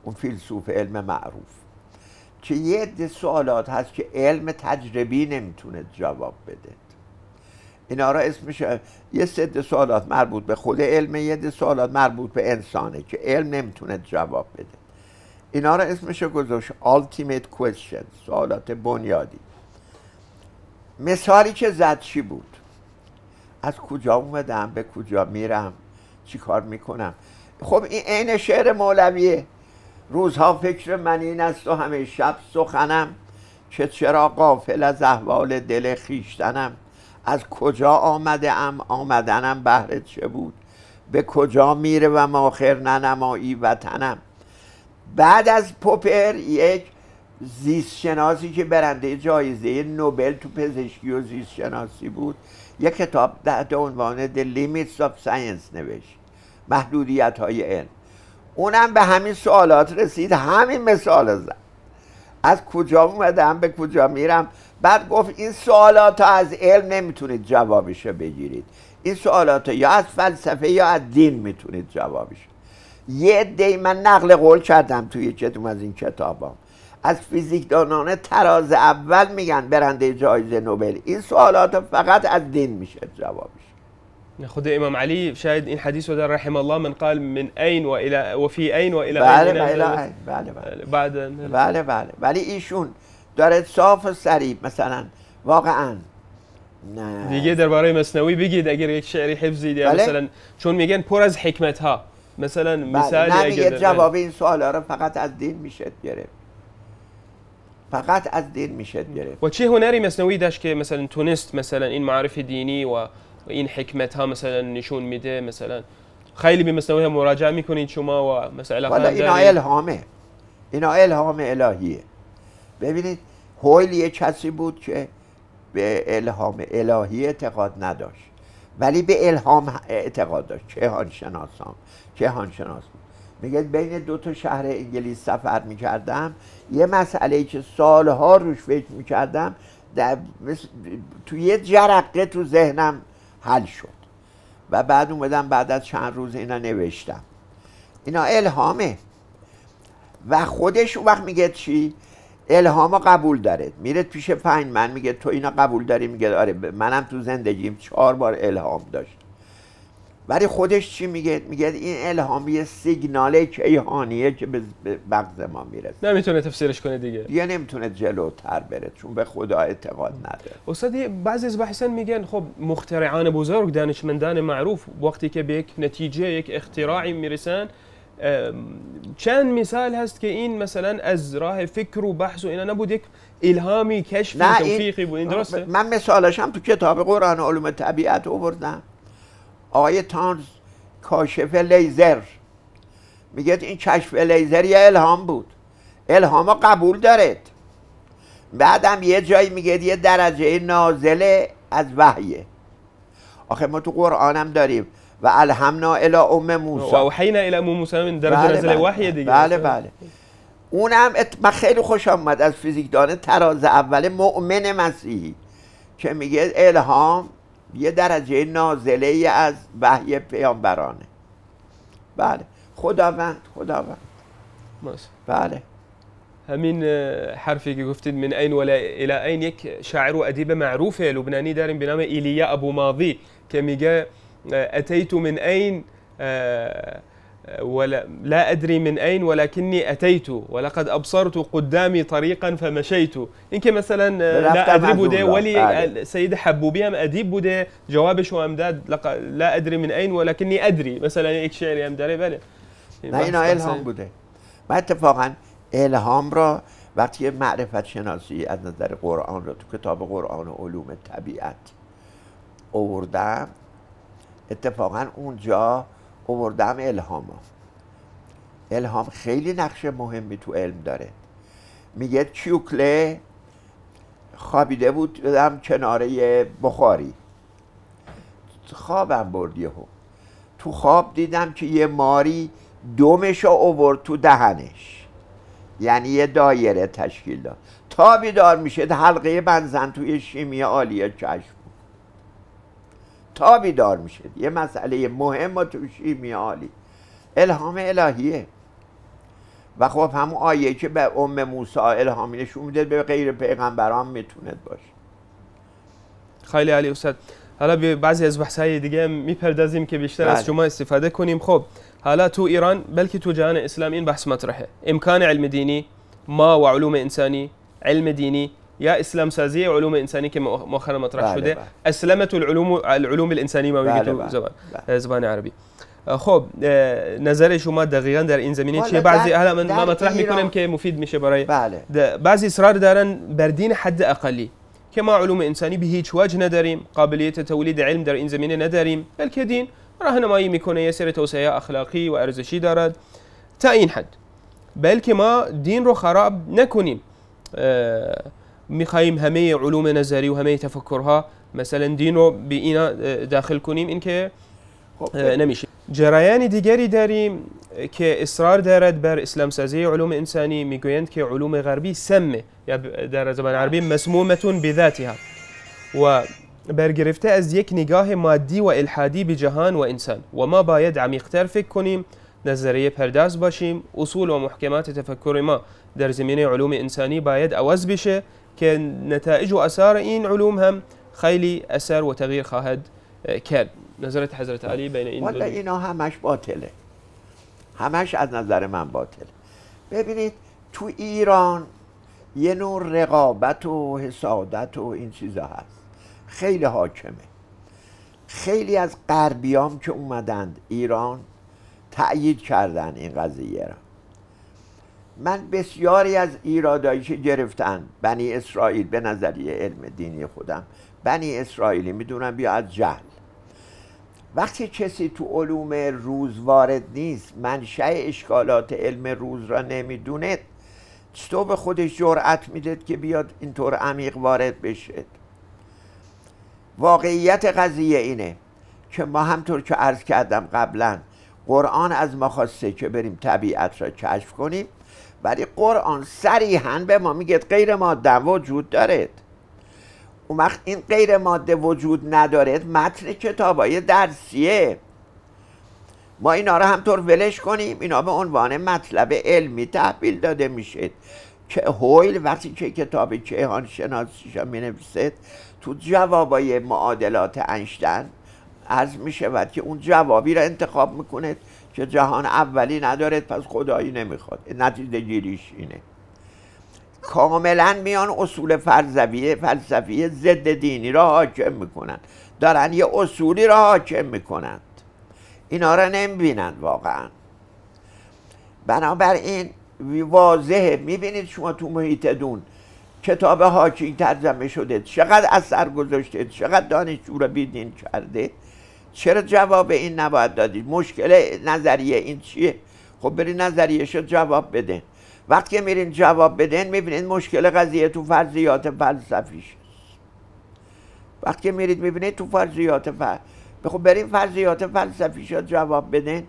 اون فیلسوف علم معروف که یه عده سوالات هست که علم تجربی نمیتونه جواب بده اینا را اسمش یه صد سوالات مربوط به خود علم یه ده سوالات مربوط به انسانه که علم نمیتونه جواب بده اینا را اسمش گذاشت ultimate question سوالات بنیادی مثالی که زد چی بود از کجا اومدم به کجا میرم چی کار میکنم خب این عین شعر مولویه روزها فکر من این است و همه شب سخنم که چرا قافل از احوال دل خیشتنم از کجا آمده ام آمدنم بهر چه بود به کجا میره و آخر ننمایی وطنم بعد از پوپر یک زیست که برنده جایزه نوبل تو پزشکی و زیست شناسی بود یک کتاب تحت عنوان The Limits of Science نوشت محدودیت های علم اونم به همین سوالات رسید همین مثال زد از کجا اومدم به کجا میرم بعد گفت این سوالات از علم نمیتونید جوابش رو بگیرید این سوالات یا از فلسفه یا از دین میتونید جوابش یه دی من نقل قول کردم توی کدوم از این کتابام از فیزیکدانان تراز اول میگن برنده جایزه نوبل این سوالات فقط از دین میشه جوابش ناخذ امام علي شاهد ان حديثه در رحم الله من قال من اين والى وفي اين والى بعد بله بعد بعد بله بعد بله بله ولی ایشون داره صاف و سریع مثلا واقعا نه. دیگه درباره مصنوی بگید اگر یک شعری حفظید بله. مثلا چون میگن پر از حکمت ها مثلا بله. اگر جواب این سوال رو فقط از دین میشه گرفت فقط از دین میشه گرفت و چه هنری مصنوی داشت که مثلا تونست مثلا این معرف دینی و این حکمت ها مثلا نشون میده مثلا خیلی به مصنوی مراجعه میکنید شما و مثلا این این الهامه این الهام الهیه ببینید هویل یه کسی بود که به الهام الهی اعتقاد نداشت ولی به الهام اعتقاد داشت کهان شناسان کهان شناس میگه بین دو تا شهر انگلیس سفر میکردم یه مسئله ای که سالها روش فکر میکردم در تو یه جرقه تو ذهنم حل شد و بعد اومدم بعد از چند روز اینا نوشتم اینا الهامه و خودش اون وقت میگه چی؟ الهامو قبول داره میره پیش پنج من میگه تو اینا قبول داری میگه آره منم تو زندگیم چهار بار الهام داشت ولی خودش چی میگه میگه این الهامی سیگنال کیهانیه که به بغض ما میرسه نمیتونه تفسیرش کنه دیگه دیگه نمیتونه جلوتر بره چون به خدا اعتقاد نداره استاد بعضی از بحثن میگن خب مخترعان بزرگ دانشمندان معروف وقتی که به یک نتیجه یک اختراعی میرسن چند مثال هست که این مثلا از راه فکر و بحث و اینا نبود یک الهامی کشف توفیقی بود این درسته من مثالش هم تو کتاب قرآن علوم طبیعت آوردم آقای تانز کاشف لیزر میگه این کشف لیزر یه الهام بود الهام قبول دارد بعدم یه جایی میگه یه درجه نازله از وحیه آخه ما تو هم داریم و الهمنا الی ام موسی و وحینا الی ام موسی من درجه بله نازله بله دیگه بله بله اونم من خیلی خوش آمد از فیزیکدان تراز اول مؤمن مسیحی که میگه الهام یه درجه نازله از وحی پیامبرانه بله خداوند خداوند بله همین حرفی که گفتید من این ولا الی این یک شاعر و ادیب معروف لبنانی داریم به نام ایلیا ابو ماضی که میگه اتیتو من این ولا لا أدري من أين ولكني أتيت ولقد أبصرت قدامي طريقا فمشيت إنك مثلا آه، لا أدري بودي ولي سيد حبوبي أم أديب بودي جواب جوابش وأمداد لا أدري من أين ولكني أدري مثلا إيك شعري أم داري بله نه اینا الهام بودي ما اتفاقا الهام را وقت وقتی معرفت شناسی از نظر قرآن را تو کتاب قرآن و علوم طبیعت اووردم اتفاقا اونجا اووردم الهام الهام خیلی نقش مهمی تو علم داره میگه چیوکله خوابیده بود دم کناره بخاری خوابم برد یهو تو خواب دیدم که یه ماری دومش اوورد تو دهنش یعنی یه دایره تشکیل داد تا بیدار میشه حلقه بنزن توی شیمی عالیه چشم تا بیدار میشه یه مسئله مهم و توشی عالی الهام الهیه و خب همون آیه که به ام موسی الهامی نشون میده به غیر پیغمبران میتوند باشه خیلی علی استاد حالا به بعضی از های دیگه میپردازیم که بیشتر از بله. شما استفاده کنیم خب حالا تو ایران بلکه تو جهان اسلام این بحث مطرحه امکان علم دینی ما و علوم انسانی علم دینی يا اسلام سازيه علوم انسانيه كما مؤخرا مطرح شده اسلمت العلوم العلوم الانسانيه ما میگه زبان زبان عربي آه، خب آه، نظر شما دقیقا در این زمینه چیه بعضی اهلا من ما مطرح میکنم که مفید میشه برای بعضی اصرار دارن بر دین حد اقلی که ما علوم انسانی به هیچ وجه نداریم قابلیت تولید علم در این زمینه نداریم بلکه دین راهنمایی میکنه یه سر توسعه اخلاقی و ارزشی دارد تا این حد بلکه ما دین رو خراب نکنیم آه، میخوایم همه علوم نظری و همه تفکرها مثلا دین رو به اینا آه، داخل کنیم این که آه، نمیشه جرایان دیگری داریم که اصرار دارد بر اسلام سازی علوم انسانی میگویند که علوم غربی سمه یا در زبان عربی مسمومتون بذاتها و برگرفته از یک نگاه مادی و الحادی به جهان و انسان و ما باید عمیقتر فکر کنیم نظریه پرداز باشیم اصول و محکمات تفکر ما در زمینه علوم انسانی باید عوض بشه که نتایج و اثار این علوم هم خیلی اثر و تغییر خواهد کرد نظرت حضرت علی بین این اینا همش باطله همش از نظر من باطله ببینید تو ایران یه نوع رقابت و حسادت و این چیزا هست خیلی حاکمه خیلی از غربیام که اومدند ایران تأیید کردن این قضیه را من بسیاری از ایرادایی که گرفتن بنی اسرائیل به نظریه علم دینی خودم بنی اسرائیلی میدونم بیا از جهل وقتی کسی تو علوم روز وارد نیست منشه اشکالات علم روز را نمیدونه تو به خودش جرأت میده که بیاد اینطور عمیق وارد بشه واقعیت قضیه اینه که ما همطور که عرض کردم قبلا قرآن از ما خواسته که بریم طبیعت را کشف کنیم ولی قرآن صریحا به ما میگه غیر ماده وجود دارد اون وقت این غیر ماده وجود ندارد متن کتابای درسیه ما اینا رو همطور ولش کنیم اینا به عنوان مطلب علمی تحویل داده میشه که هویل وقتی که کتاب کیهان شناسیش می نویسد تو جوابای معادلات انشتن از می شود که اون جوابی را انتخاب میکنه. که جهان اولی ندارد پس خدایی نمیخواد نتیجه گیریش اینه کاملا میان اصول فرزویه فلسفی ضد دینی را حاکم میکنن دارن یه اصولی را حاکم میکنند اینا را نمیبینند واقعا بنابراین واضحه میبینید شما تو محیط دون کتاب حاکی ترجمه شده چقدر اثر گذاشته چقدر دانشجو را بیدین کرده چرا جواب این نباید دادید مشکل نظریه این چیه خب برین نظریه شد جواب بدین وقتی که میرین جواب بدین میبینید مشکل قضیه تو فرضیات فلسفیش وقتی که میرید میبینید تو فرضیات فلسفی خب برین فرضیات جواب بدین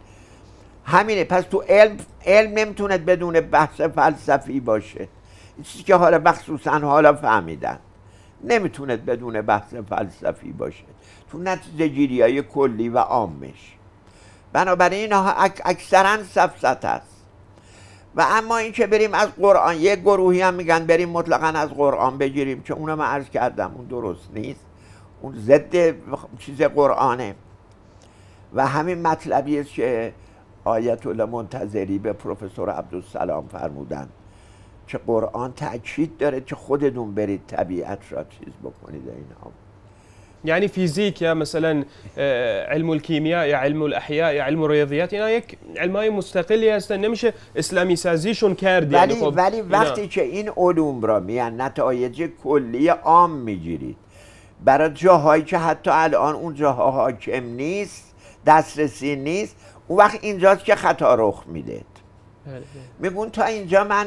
همینه پس تو علم علم نمیتونه بدون بحث فلسفی باشه چیزی که حالا مخصوصا حالا فهمیدن نمیتونه بدون بحث فلسفی باشه تو نتیجه گیری های کلی و عامش بنابراین اک اکثرا سفسط است و اما اینکه بریم از قرآن یه گروهی هم میگن بریم مطلقا از قرآن بگیریم که اونم عرض کردم اون درست نیست اون ضد چیز قرآنه و همین مطلبی است که آیت الله منتظری به پروفسور عبدالسلام فرمودن که قرآن تأکید داره که خودتون برید طبیعت را چیز بکنید اینا یعنی یا مثلا علم الكيمياء يا علم الاحياء يا علم الرياضيات اینا یک علمای مستقلی هستن نمیشه اسلامی سازیشون کرد ولی خب، وقتی که این علوم را میان نتایج کلی عام میگیرید برای جاهایی که حتی الان اون جاها حاکم نیست دسترسی نیست اون وقت اینجاست که خطا رخ میده بله، بله. میگون تا اینجا من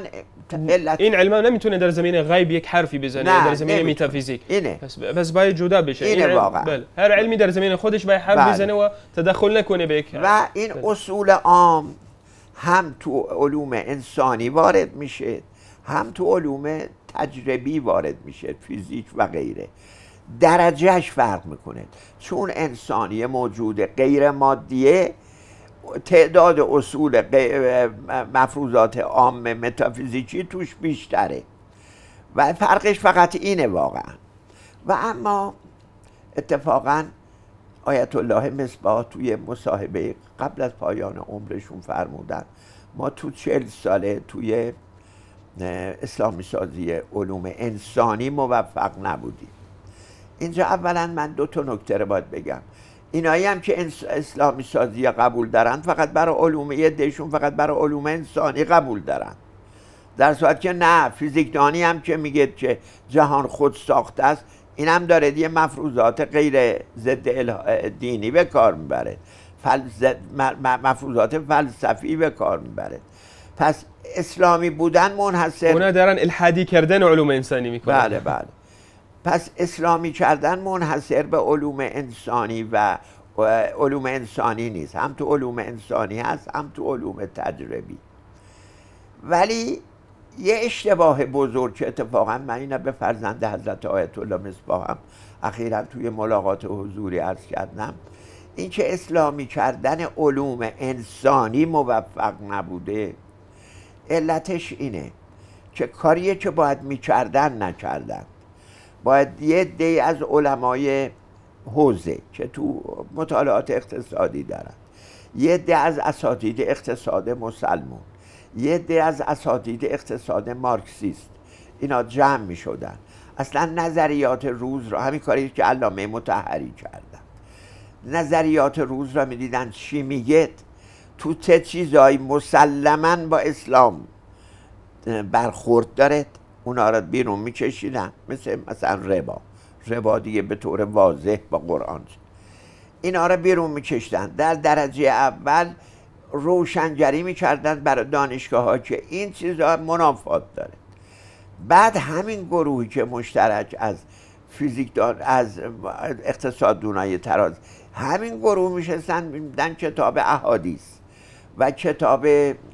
این علما نمیتونه در زمینه غیب یک حرفی بزنه در زمینه متافیزیک اینه بس باید جدا بشه این واقعا بله. هر علمی در زمینه خودش باید حرف بله. بزنه و تدخل نکنه به و این بله. اصول عام هم تو علوم انسانی وارد میشه هم تو علوم تجربی وارد میشه فیزیک و غیره درجهش فرق میکنه چون انسانی موجود غیر مادیه تعداد اصول مفروضات عام متافیزیکی توش بیشتره و فرقش فقط اینه واقعا و اما اتفاقا آیت الله مصباح توی مصاحبه قبل از پایان عمرشون فرمودن ما تو چل ساله توی اسلامی سازی علوم انسانی موفق نبودیم اینجا اولا من دو تا نکته رو باید بگم اینایی هم که اسلامی سازی قبول دارند فقط برای علوم یه دشون فقط برای علوم انسانی قبول دارند. در صورت که نه فیزیکدانی هم که میگه که جهان خود ساخته است این هم داره یه مفروضات غیر ضد دینی به کار میبره مفروضات فلسفی به کار میبره پس اسلامی بودن منحصر اونا دارن الحدی کردن علوم انسانی میکنن بله بله پس اسلامی کردن منحصر به علوم انسانی و علوم انسانی نیست هم تو علوم انسانی هست هم تو علوم تجربی ولی یه اشتباه بزرگ که اتفاقا من اینا به فرزند حضرت آیت الله مصباح اخیرا توی ملاقات حضوری عرض کردم این که اسلامی کردن علوم انسانی موفق نبوده علتش اینه که کاریه که باید میکردن نکردن باید یه دی از علمای حوزه که تو مطالعات اقتصادی دارن یه ده از اساتید اقتصاد مسلمون یه ده از اساتید اقتصاد مارکسیست اینا جمع می شدن اصلا نظریات روز را همین کاری که علامه متحری کردن نظریات روز را می دیدن چی میگه تو چه چیزهایی مسلما با اسلام برخورد دارد اونا را بیرون میکشیدن مثل مثلا ربا ربا دیگه به طور واضح با قرآن اینا را بیرون میکشیدن در درجه اول روشنگری میکردن برای دانشگاه ها که این چیزها منافات داره بعد همین گروهی که مشترک از فیزیک دان، از اقتصاد دونای تراز همین گروه میشستن میدن کتاب احادیث و کتاب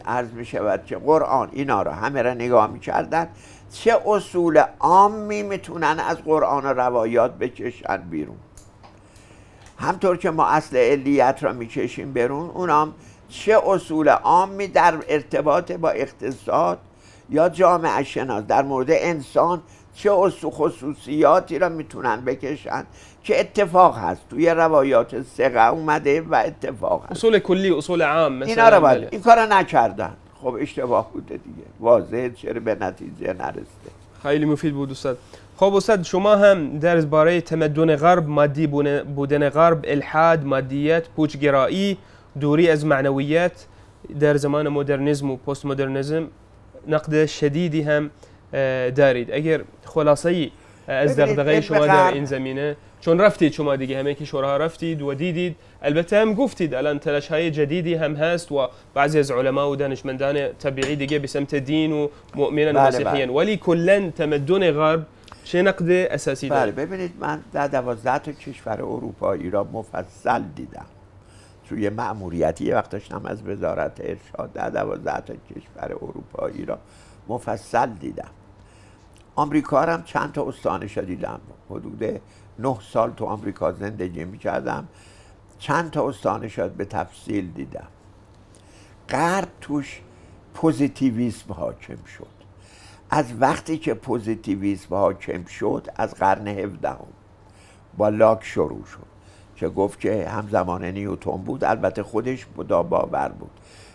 عرض میشود که قرآن اینا را همه را نگاه میکردن چه اصول عامی میتونن از قرآن و روایات بکشن بیرون همطور که ما اصل علیت را میکشیم بیرون اونام چه اصول عامی در ارتباط با اقتصاد یا جامعه شناس در مورد انسان چه اصول خصوصیاتی را میتونن بکشن که اتفاق هست توی روایات سقه اومده و اتفاق هست اصول کلی اصول عام مثلا اینا بله. این کار نکردن خب اشتباه بوده دیگه واضحه چرا به نتیجه نرسته خیلی مفید بود استاد خب استاد شما هم در باره تمدن غرب مادی بودن غرب الحاد مادیت پوچگرایی دوری از معنویات در زمان مدرنیزم و پست مدرنیزم نقد شدیدی هم دارید اگر خلاصه از دغدغه شما در این زمینه چون رفتید شما دیگه همه که شورها رفتید و دیدید البته هم گفتید الان تلاش های جدیدی هم هست و بعضی از علما و دانشمندان طبیعی دیگه به سمت دین و مؤمنان و بله، مسیحیان بله. ولی کلا تمدن غرب چه نقد اساسی داره بله ببینید من در دوازده تا کشور اروپایی را مفصل دیدم توی معموریتی یه وقت داشتم از وزارت ارشاد در دوازده تا کشور اروپایی را مفصل دیدم آمریکا هم چند تا استانش دیدم حدود نه سال تو آمریکا زندگی میکردم چند تا استانه شاید به تفصیل دیدم غرب توش پوزیتیویسم حاکم شد از وقتی که پوزیتیویسم حاکم شد از قرن هم. با لاک شروع شد که گفت که همزمان نیوتون بود البته خودش بودا باور بود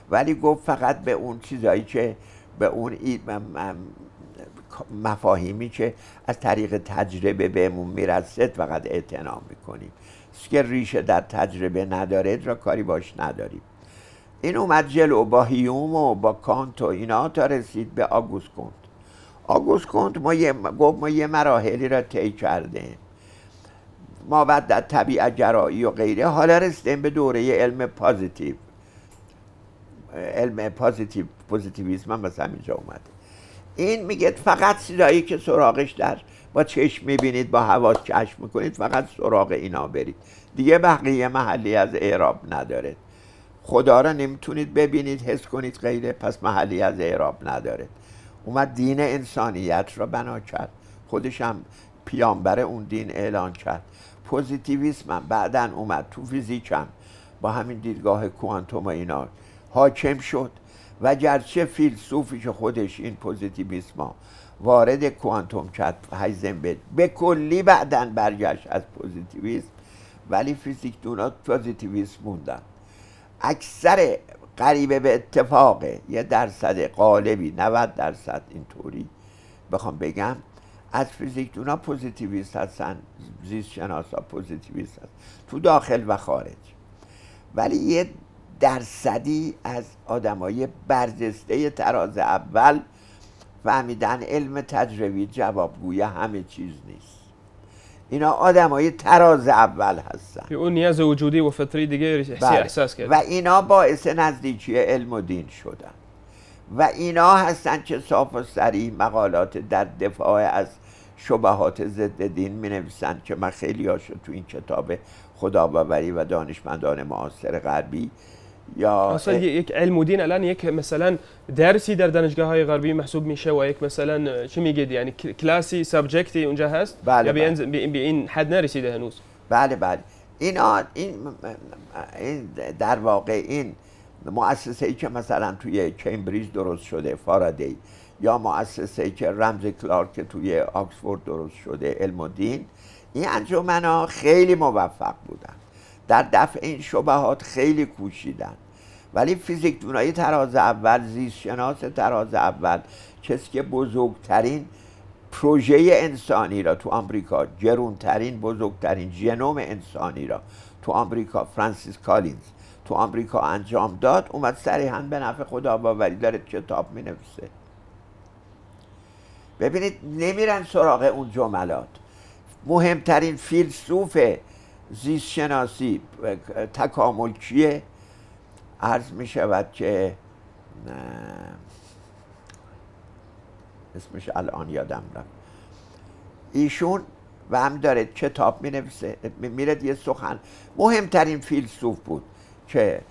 ولی گفت فقط به اون چیزایی که به اون مفاهیمی که از طریق تجربه بهمون میرسد فقط اعتنا میکنیم که ریشه در تجربه ندارد را کاری باش نداریم این اومد جلو با هیوم و با کانت و اینا تا رسید به آگوست کنت آگوست کنت ما یه, گفت ما یه مراحلی را طی کرده ما بعد در طبیعت جرایی و غیره حالا رسیدیم به دوره علم پازیتیو علم پازیتیو پوزیتیویسم هم از همینجا اومده این میگه فقط چیزایی که سراغش در با چشم میبینید با حواس چشم میکنید فقط سراغ اینا برید دیگه بقیه محلی از اعراب نداره خدا را نمیتونید ببینید حس کنید غیره پس محلی از اعراب نداره اومد دین انسانیت را بنا کرد خودش هم پیامبر اون دین اعلان کرد پوزیتیویسم هم بعدا اومد تو فیزیکم با همین دیدگاه کوانتوم و اینا حاکم شد و گرچه که خودش این پوزیتیویسم ها وارد کوانتوم کرد هایزن به کلی بعدا برگشت از پوزیتیویسم ولی فیزیک دونات پوزیتیویسم موندن اکثر قریبه به اتفاق یه درصد قالبی 90 درصد اینطوری بخوام بگم از فیزیک دونا پوزیتیویست هستن زیست شناسا پوزیتیویست هستن تو داخل و خارج ولی یه درصدی از آدمای برجسته تراز اول فهمیدن علم تجربی جوابگوی همه چیز نیست اینا آدم های تراز اول هستن اون نیاز وجودی و فطری دیگه بله. احساس کرد و اینا باعث نزدیکی علم و دین شدن و اینا هستن که صاف و سریع مقالات در دفاع از شبهات ضد دین می نویسند که من خیلی شد تو این کتاب خدا و دانشمندان معاصر غربی یا اصلا یک علم و دین الان یک مثلا درسی در دانشگاه های غربی محسوب میشه و یک مثلا چی میگید یعنی کلاسی سابجکتی اونجا هست بله یا به بله. این حد نرسیده هنوز بله بله این در واقع این مؤسسه ای که مثلا توی کمبریج درست شده فارادی یا مؤسسه ای که رمز کلارک توی آکسفورد درست شده علم و دین این انجمن ها خیلی موفق بودن در دفع این شبهات خیلی کوشیدن ولی فیزیک دونایی تراز اول زیستشناس تراز اول کسی که بزرگترین پروژه انسانی را تو آمریکا جرونترین بزرگترین جنوم انسانی را تو آمریکا فرانسیس کالینز تو آمریکا انجام داد اومد سریحا به نفع خدا ولی داره کتاب می نویسه ببینید نمیرن سراغ اون جملات مهمترین فیلسوفه زیست شناسی تکامل کیه عرض می شود که اسمش الان یادم رفت ایشون و هم داره کتاب می نویسه میره یه سخن مهمترین فیلسوف بود که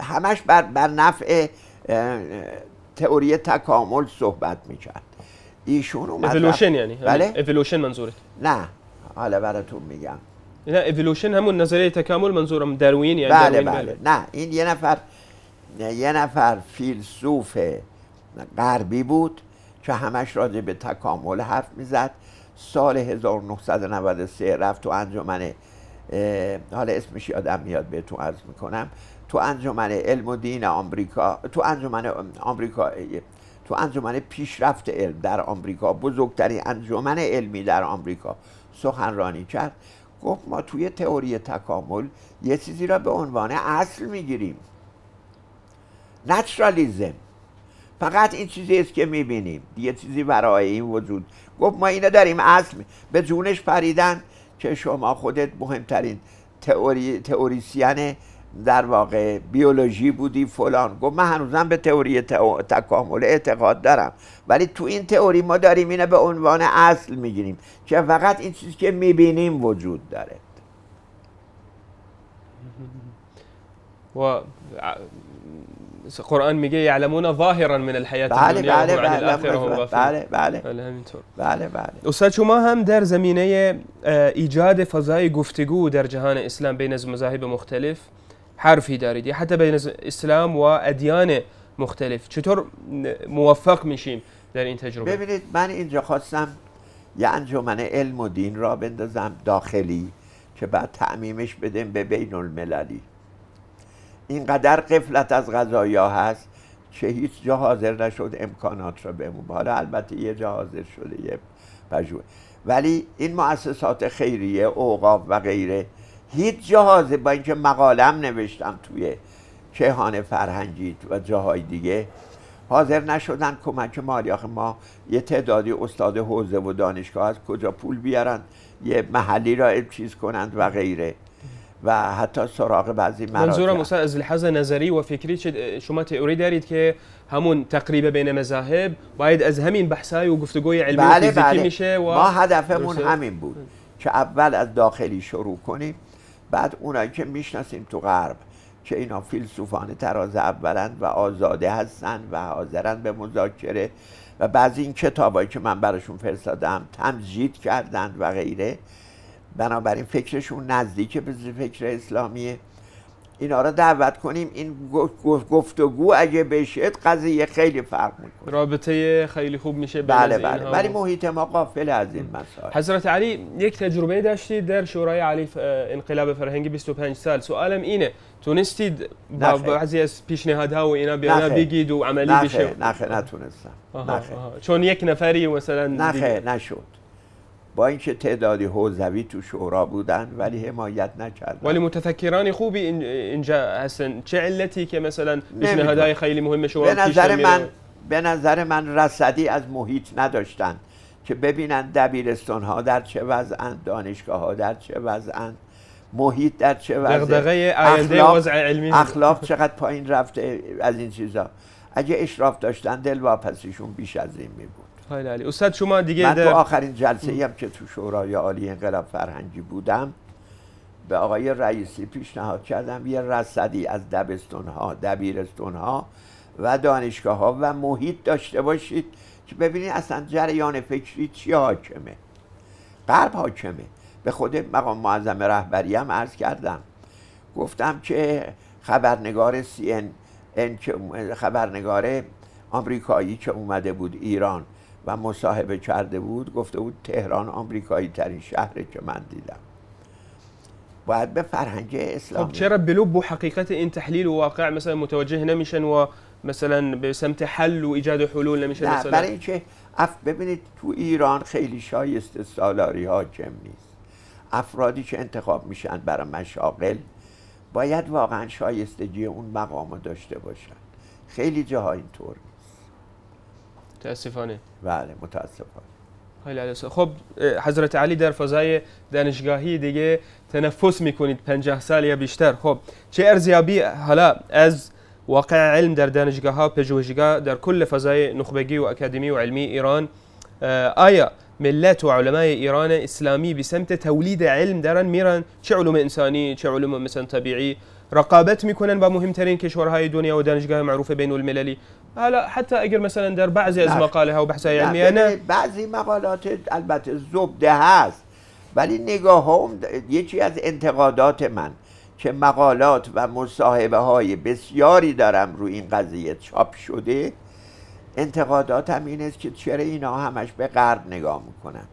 همش بر, بر نفع تئوری تکامل صحبت می کرد ایشون اومد اولوشن یعنی بله؟ منظورت نه حالا براتون میگم نه اولوشن همون نظریه تکامل منظورم داروین یعنی بله بله. نه این یه نفر یه نفر فیلسوف غربی بود که همش راجع به تکامل حرف میزد سال 1993 رفت تو انجمن حالا اسمش یادم میاد بهتون عرض میکنم تو انجمن علم و دین آمریکا تو انجمن آمریکا تو انجمن پیشرفت علم در آمریکا بزرگترین انجمن علمی در آمریکا سخنرانی کرد گفت ما توی تئوری تکامل یه چیزی را به عنوان اصل میگیریم نترالیزم فقط این چیزی است که میبینیم یه چیزی برای این وجود گفت ما اینو داریم اصل به جونش پریدن که شما خودت مهمترین تئوری تئوریسین در واقع بیولوژی بودی فلان گفت من هنوزم به تئوری تکامل اعتقاد دارم ولی تو این تئوری ما داریم اینه به عنوان اصل میگیریم که فقط این چیزی که میبینیم وجود داره و قرآن میگه یعلمون ظاهرا من الحیات بله بله، بله، بله،, بله بله بله بله بله بله بله استاد شما هم در زمینه ایجاد فضای گفتگو در جهان اسلام بین از مذاهب مختلف حرفی دارید یا حتی بین اسلام و ادیان مختلف چطور موفق میشیم در این تجربه ببینید من اینجا خواستم یه انجمن علم و دین را بندازم داخلی که بعد تعمیمش بدیم به بین المللی اینقدر قفلت از غذایا هست که هیچ جا حاضر نشد امکانات را به حالا البته یه جا حاضر شده یه پژوه ولی این مؤسسات خیریه اوقاف و غیره هیچ جهاز با اینکه مقالم نوشتم توی کهان فرهنگی و جاهای دیگه حاضر نشدن کمک مالی آخه ما یه تعدادی استاد حوزه و دانشگاه از کجا پول بیارن یه محلی را چیز کنند و غیره و حتی سراغ بعضی مراجع منظورم مثلا از لحاظ نظری و فکری شما تئوری دارید که همون تقریب بین مذاهب باید از همین بحثای و گفتگوی علمی بله و فیزیکی بله. میشه و ما هدفمون همین بود که اول از داخلی شروع کنیم بعد اونایی که میشناسیم تو غرب که اینا فیلسوفان تراز اولند و آزاده هستند و حاضرند به مذاکره و بعضی این کتابایی که من براشون فرستادم تمجید کردند و غیره بنابراین فکرشون نزدیک به فکر اسلامیه اینا رو دعوت کنیم این گفتگو اگه بشه قضیه خیلی فرق میکنه رابطه خیلی خوب میشه بله بله ولی محیط ما قافل از این مسائل حضرت علی یک تجربه داشتید در شورای علی انقلاب فرهنگی 25 سال سوالم اینه تونستید با بعضی از پیشنهادها و اینا بیانا بگید و عملی بشه نه نتونستم چون یک نفری مثلا نه نشد با اینکه تعدادی حوزوی تو شورا بودن ولی حمایت نکردن ولی متفکران خوبی اینجا هستن چه علتی که مثلا پیشنهادهای خیلی مهم شورا به نظر من به نظر من رصدی از محیط نداشتن که ببینن دبیرستان ها در چه وضعن دانشگاه ها در چه وضعن محیط در چه وضع اخلاق, علمی اخلاق چقدر پایین رفته از این چیزا اگه اشراف داشتن دل بیش از این می خیلی عالی استاد شما دیگه من تو آخرین جلسه ای هم که تو شورای عالی انقلاب فرهنگی بودم به آقای رئیسی پیشنهاد کردم یه رصدی از دبستون ها ها و دانشگاه ها و محیط داشته باشید که ببینید اصلا جریان فکری چی حاکمه غرب حاکمه به خود مقام معظم رهبری هم عرض کردم گفتم که خبرنگار سی ان, خبرنگار آمریکایی که اومده بود ایران و مصاحبه کرده بود گفته بود تهران آمریکایی ترین شهره که من دیدم باید به فرهنگ اسلامی خب چرا بو حقیقت این تحلیل و واقع مثلا متوجه نمیشن و مثلا به سمت حل و ایجاد حلول نمیشن نه برای اینکه اف ببینید تو ایران خیلی شایست سالاری ها جمع نیست افرادی که انتخاب میشن برای مشاغل باید واقعا شایستگی اون مقام داشته باشن خیلی جاها اینطور. متاسفانه بله متاسفانه خب حضرت علی در فضای دانشگاهی دیگه تنفس میکنید پنجه سال یا بیشتر خب چه ارزیابی حالا از واقع علم در دانشگاه ها در کل فضای نخبگی و اکادمی و علمی ایران آیا ملت و علمای ایران اسلامی به سمت تولید علم دارن میرن چه علوم انسانی چه علوم مثلا طبیعی رقابت میکنن با مهمترین کشورهای دنیا و دانشگاه معروف بین المللی حالا حتی اگر مثلا در بعضی از بله. مقاله ها و بحث های بله. علمی یعنی نه بعضی مقالات البته زبده هست ولی نگاه هم یکی از انتقادات من که مقالات و مصاحبه های بسیاری دارم روی این قضیه چاپ شده انتقادات این است که چرا اینا همش به غرب نگاه میکنن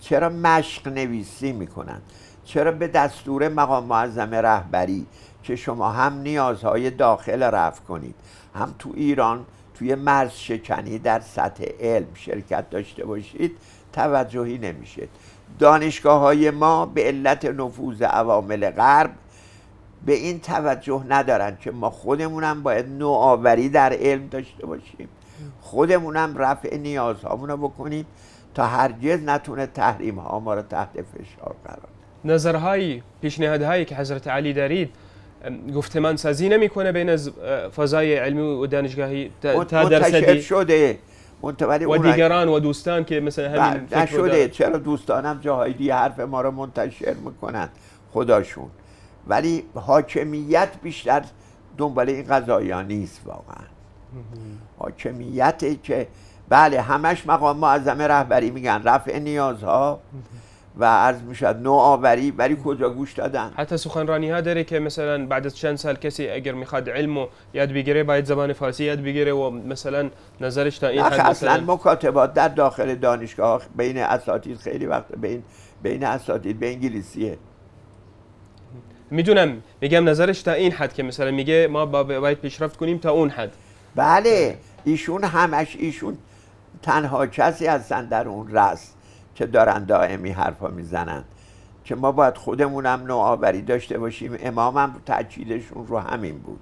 چرا مشق نویسی میکنن چرا به دستور مقام معظم رهبری که شما هم نیازهای داخل رفت کنید هم تو ایران توی مرز شکنی در سطح علم شرکت داشته باشید توجهی نمیشه دانشگاه های ما به علت نفوذ عوامل غرب به این توجه ندارن که ما خودمونم باید نوآوری در علم داشته باشیم خودمونم رفع نیازهامون رو بکنیم تا هرگز نتونه تحریم ها ما رو تحت فشار قرار نظرهایی پیشنهادهایی که حضرت علی دارید گفتمان سازی نمیکنه بین فضای علمی و دانشگاهی تا درسدی شده و دیگران و دوستان که مثلا بله، همین شده چرا دوستانم جاهای دیگه حرف ما رو منتشر میکنن خداشون ولی حاکمیت بیشتر دنبال این قضایی نیست واقعا حاکمیته که بله همش مقام معظم رهبری میگن رفع نیازها و عرض میشد آوری ولی کجا گوش دادن حتی سخنرانی ها داره که مثلا بعد از چند سال کسی اگر میخواد علمو یاد بگیره باید زبان فارسی یاد بگیره و مثلا نظرش تا این حد اصلا مکاتبات در داخل دانشگاه بین اساتید خیلی وقت بین بین اساتید به انگلیسیه میدونم میگم نظرش تا این حد که مثلا میگه ما با باید پیشرفت کنیم تا اون حد بله ایشون همش ایشون تنها کسی هستن در اون رست که دارن دائمی حرفا میزنن که ما باید خودمونم نوآوری داشته باشیم امامم تحکیلشون رو همین بود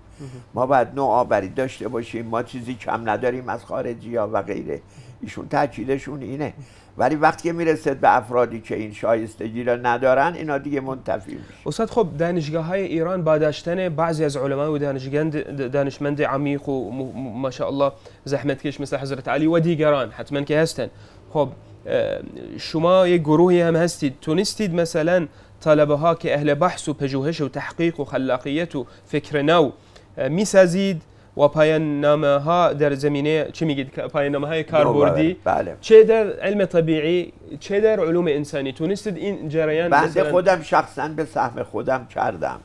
ما باید نوآوری داشته باشیم ما چیزی کم نداریم از خارجی ها و غیره ایشون تحکیلشون اینه ولی وقتی میرسد به افرادی که این شایستگی را ندارن اینا دیگه منتفی میشه استاد خب دانشگاه های ایران با داشتن بعضی از علما و دانشمند عمیق و ماشاءالله زحمت کش مثل حضرت علی و دیگران حتما که هستن خب شما یه گروهی هم هستید تونستید مثلا طلبه ها که اهل بحث و پژوهش و تحقیق و خلاقیت و فکر نو میسازید و پایان نامه ها در زمینه چی میگید پایان نامه های کاربردی بله،, بله. چه در علم طبیعی چه در علوم انسانی تونستید این جریان بنده خودم شخصا به سهم خودم کردم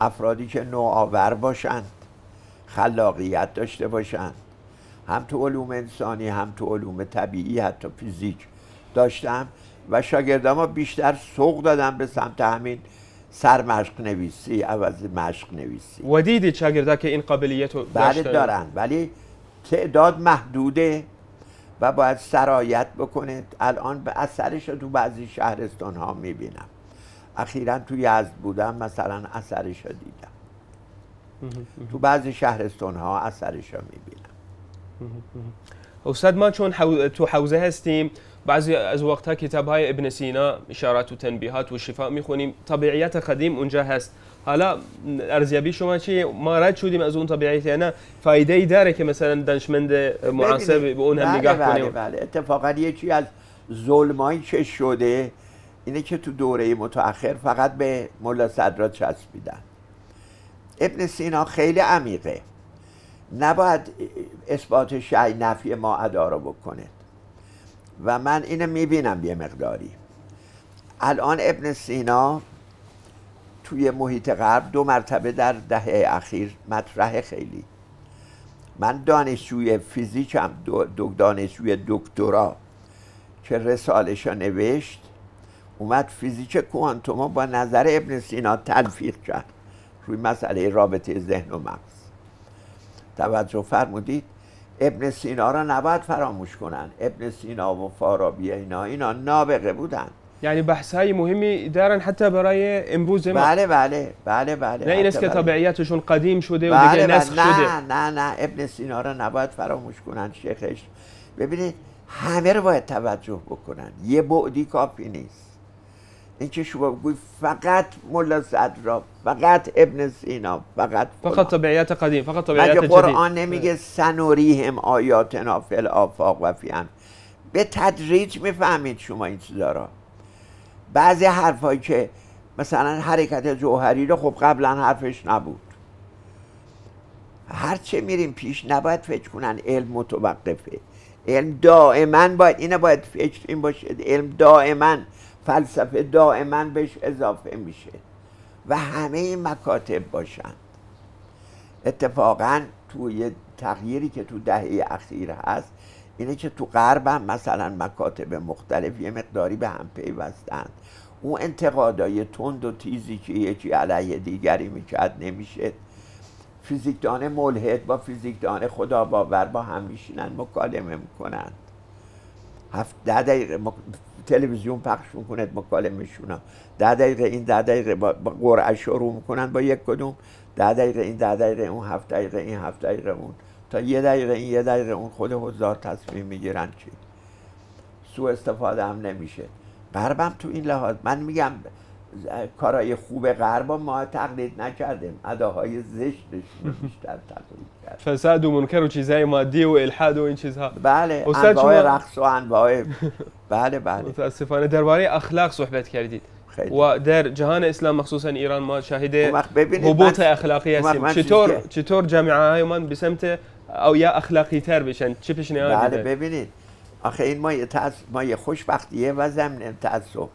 افرادی که نوآور باشند خلاقیت داشته باشند هم تو علوم انسانی هم تو علوم طبیعی حتی فیزیک داشتم و ما بیشتر سوق دادم به سمت همین مشق نویسی عوض مشق نویسی و دیدی شاگردا که این قابلیت رو بله دارن ولی تعداد محدوده و باید سرایت بکنه الان به اثرش رو تو بعضی شهرستان ها میبینم اخیرا تو یزد بودم مثلا اثرش رو دیدم تو بعضی شهرستان ها اثرش رو میبینم استاد ما چون تو حوزه هستیم بعضی از وقتها کتاب های ابن سینا اشارات و تنبیهات و شفا میخونیم طبیعیت قدیم اونجا هست حالا ارزیابی شما چیه ما رد شدیم از اون طبیعیت یعنی فایده ای داره که مثلا دانشمند معاصر به اون هم نگاه بله، بله، کنیم بله اتفاقا یکی از ظلمایی که شده اینه که تو دوره متأخر فقط به ملا صدرا چسبیدن ابن سینا خیلی عمیقه نباید اثبات شعی نفی ما ادا رو بکنه و من اینو میبینم یه مقداری الان ابن سینا توی محیط غرب دو مرتبه در دهه اخیر مطرح خیلی من دانشجوی فیزیکم دو دانشجوی دکترا که رسالش نوشت اومد فیزیک کوانتومو با نظر ابن سینا تلفیق کرد روی مسئله رابطه ذهن و مغز توجه فرمودید ابن سینا را نباید فراموش کنن ابن سینا و فارابی اینا اینا نابغه بودن یعنی بحث های مهمی دارن حتی برای امروز ما بله بله بله بله نه این است که قدیم شده و بله، دیگه بله. نسخ شده نه نه نه ابن سینا را نباید فراموش کنن شیخش ببینید همه رو باید توجه بکنن یه بعدی کافی نیست شما بگوی فقط ملا صدرا فقط ابن سینا فقط فلان. فقط طبیعت قدیم فقط طبیعت جدید قرآن نمیگه سنوریهم آیاتنا فی الافاق و فی به تدریج میفهمید شما این چیزا را بعضی حرفایی که مثلا حرکت جوهری رو خب قبلا حرفش نبود هرچه میریم پیش نباید فکر کنن علم متوقفه علم دائما باید اینه باید فکر این باشه علم دائما فلسفه دائما بهش اضافه میشه و همه مکاتب باشند اتفاقا توی تغییری که تو دهه اخیر هست اینه که تو غرب هم مثلا مکاتب مختلف یه مقداری به هم پیوستند اون انتقادای تند و تیزی که یکی علیه دیگری میکرد نمیشه فیزیکدان ملحد با فیزیکدان خدا باور با هم میشینن مکالمه میکنند هفت دقیقه تلویزیون پخش میکنه مکالمشون ده دقیقه این ده دقیقه با قرعه شروع میکنن با یک کدوم ده دقیقه این ده دقیقه اون هفت دقیقه این هفت دقیقه اون تا یه دقیقه این یه دقیقه اون خود حضار تصمیم میگیرن چی سو استفاده هم نمیشه بربم تو این لحاظ من میگم کارهای خوب غرب ما تقلید نکردیم اداهای زشتش بیشتر تقلید کردیم فساد و منکر و چیزهای مادی و الحاد و این چیزها بله انواع رقص و انواع بله بله متاسفانه درباره اخلاق صحبت کردید خیلی. و در جهان اسلام مخصوصا ایران ما شاهده هبوط اخلاقی هستیم چطور چطور جامعه های من به سمت او یا اخلاقی تر بشن چه پیشنهادی بله ببینید آخه این ما یه, ما یه خوشبختیه و زمین تعصب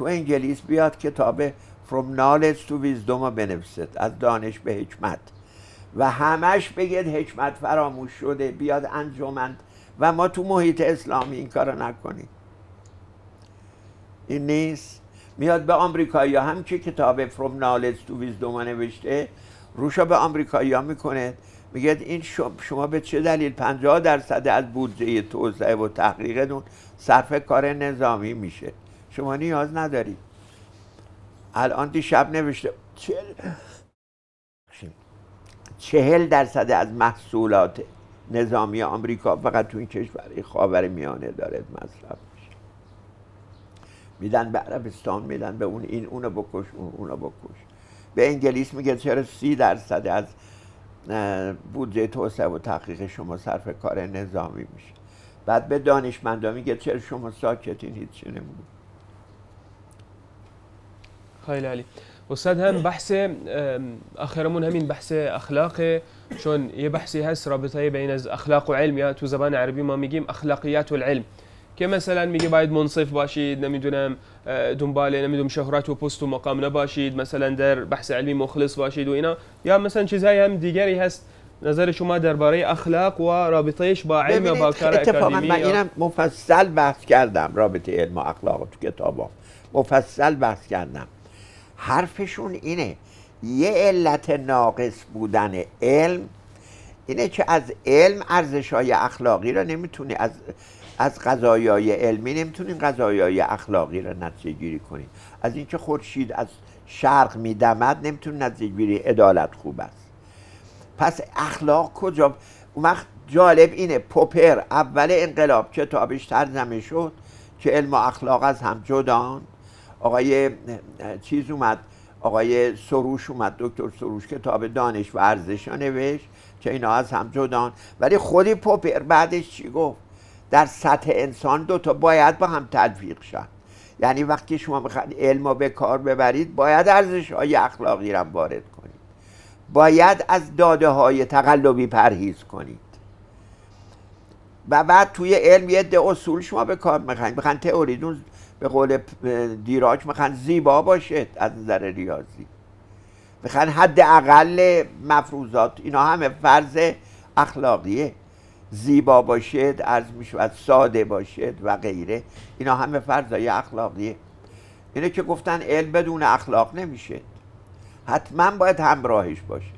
تو انگلیس بیاد کتاب From Knowledge to Wisdom رو بنویسد از دانش به حکمت و همش بگید حکمت فراموش شده بیاد انجمن و ما تو محیط اسلامی این کارو نکنیم این نیست میاد به آمریکایی هم که کتاب From Knowledge to Wisdom نوشته روشا به آمریکایی ها میکنه میگه این شما به چه دلیل 50 درصد از بودجه توسعه و تحقیقتون صرف کار نظامی میشه شما نیاز نداری الان دیشب نوشته چهل, چهل درصد از محصولات نظامی آمریکا فقط تو این کشور خاور میانه داره مصرف میشه میدن به عربستان میدن به اون این اونو بکش اون اونو بکش به انگلیس میگه چرا سی درصد از بودجه توسعه و تحقیق شما صرف کار نظامی میشه بعد به دانشمندا میگه چرا شما ساکتین هیچی نمیگه استاذ استاد هم إيه. بحث من همين بحث اخلاقي شلون هي بحثي هسه رابطه بين اخلاق وعلم يا تو زبان عربي ما ميجيم اخلاقيات والعلم كي مثلا ميجي بايد منصف باشيد نمیدونم اه، دنبال نمیدونم شهرات و پست و مقام مثلا در بحث علمي مخلص باشيد وينا يا مثلا شي زي هم دیگری هس نظر شما درباره اخلاق و رابطهش با علم و با کار اتفاقا من اینم مفصل بحث کردم رابطه علم و اخلاق تو کتابم مفصل بحث کردم حرفشون اینه یه علت ناقص بودن علم اینه که از علم ارزش های اخلاقی را نمیتونی از از قضایای علمی نمیتونیم قضایای اخلاقی را نتیجه گیری کنیم از اینکه خورشید از شرق میدمد نمیتونیم نتیجه گیری عدالت خوب است پس اخلاق کجا اون وقت جالب اینه پوپر اول انقلاب کتابش ترجمه شد که علم و اخلاق از هم جدان آقای چیز اومد آقای سروش اومد دکتر سروش کتاب دانش و ارزش نوشت که اینا از هم جدان ولی خودی پوپر بعدش چی گفت در سطح انسان دوتا باید با هم تلفیق شد یعنی وقتی شما میخواید علم رو به کار ببرید باید ارزش های اخلاقی رو وارد کنید باید از داده های تقلبی پرهیز کنید و بعد توی علم یه ده اصول شما به کار میخواید تئوری به قول دیراک میخوان زیبا باشد از نظر ریاضی میخوان حد اقل مفروضات اینا همه فرض اخلاقیه زیبا باشد از میشود ساده باشد و غیره اینا همه فرضای اخلاقیه اینه که گفتن علم بدون اخلاق نمیشه حتما باید همراهش باشه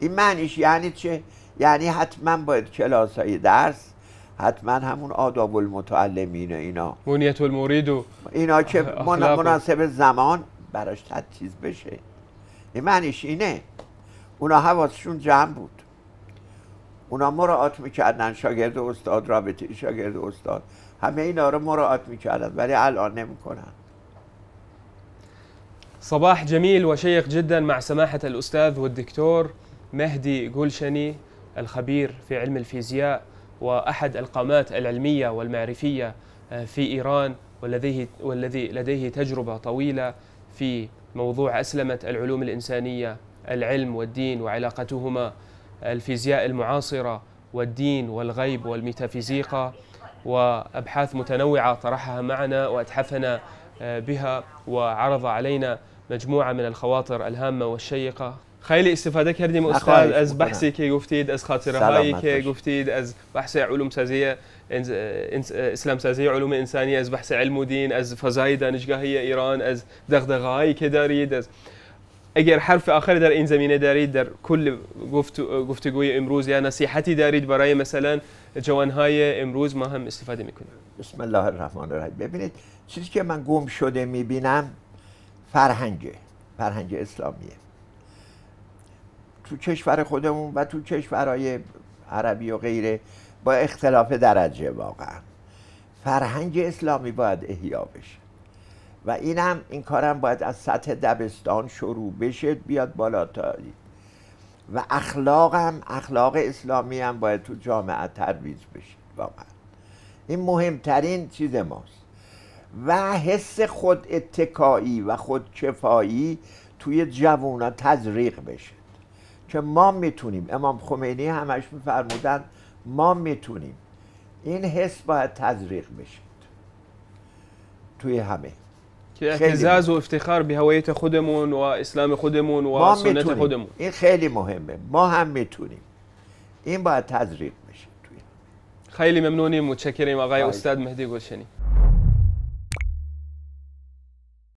این معنیش یعنی چه؟ یعنی حتما باید کلاس های درس حتما همون آداب المتعلمین اینا بنیت المورید و اینا که مناسب زمان براش تدتیز بشه این معنیش اینه اونا حواسشون جمع بود اونا مراعات میکردن شاگرد و استاد رابطه شاگرد و استاد همه اینا رو مراعات میکردن ولی الان نمیکنن صباح جميل وشيق جدا مع سماحة و والدكتور مهدي گلشنی الخبير فی علم الفیزیاء وأحد القامات العلمية والمعرفية آه، في إيران والذي, والذي لديه تجربة طويلة في موضوع أسلمة العلوم الإنسانية العلم والدين وعلاقتهما الفيزياء المعاصرة والدين والغيب والميتافيزيقا وأبحاث متنوعة طرحها معنا وأتحفنا آه، بها وعرض علينا مجموعة من الخواطر الهامة والشيقة خیلی استفاده کردیم استاد از بحثی که گفتید از خاطره هایی که گفتید از بحث علوم سازی اسلام سازی علوم انسانی از بحث علم و دین از فضای دانشگاهی ایران از دغدغه هایی که دارید از اگر حرف آخر در این زمینه دارید در کل گفت گفتگوی امروز یا نصیحتی دارید برای مثلا جوانهای امروز ما هم استفاده میکنیم بسم الله الرحمن الرحیم ببینید چیزی که من گم شده میبینم فرهنگ فرهنگ اسلامیه تو کشور خودمون و تو کشورهای عربی و غیره با اختلاف درجه واقعا فرهنگ اسلامی باید احیا بشه و اینم این کارم باید از سطح دبستان شروع بشه بیاد بالا و اخلاقم اخلاق اسلامی هم باید تو جامعه ترویج بشه واقعا این مهمترین چیز ماست و حس خود اتکایی و خود کفایی توی جوونا تزریق بشه که ما میتونیم امام خمینی همش میفرمودن ما میتونیم این حس باید تزریق بشه توی همه که اعتزاز و افتخار به هویت خودمون و اسلام خودمون و سنت خودمون این خیلی مهمه ما هم میتونیم این باید تزریق بشه توی خیلی ممنونیم متشکریم آقای استاد مهدی گلشنی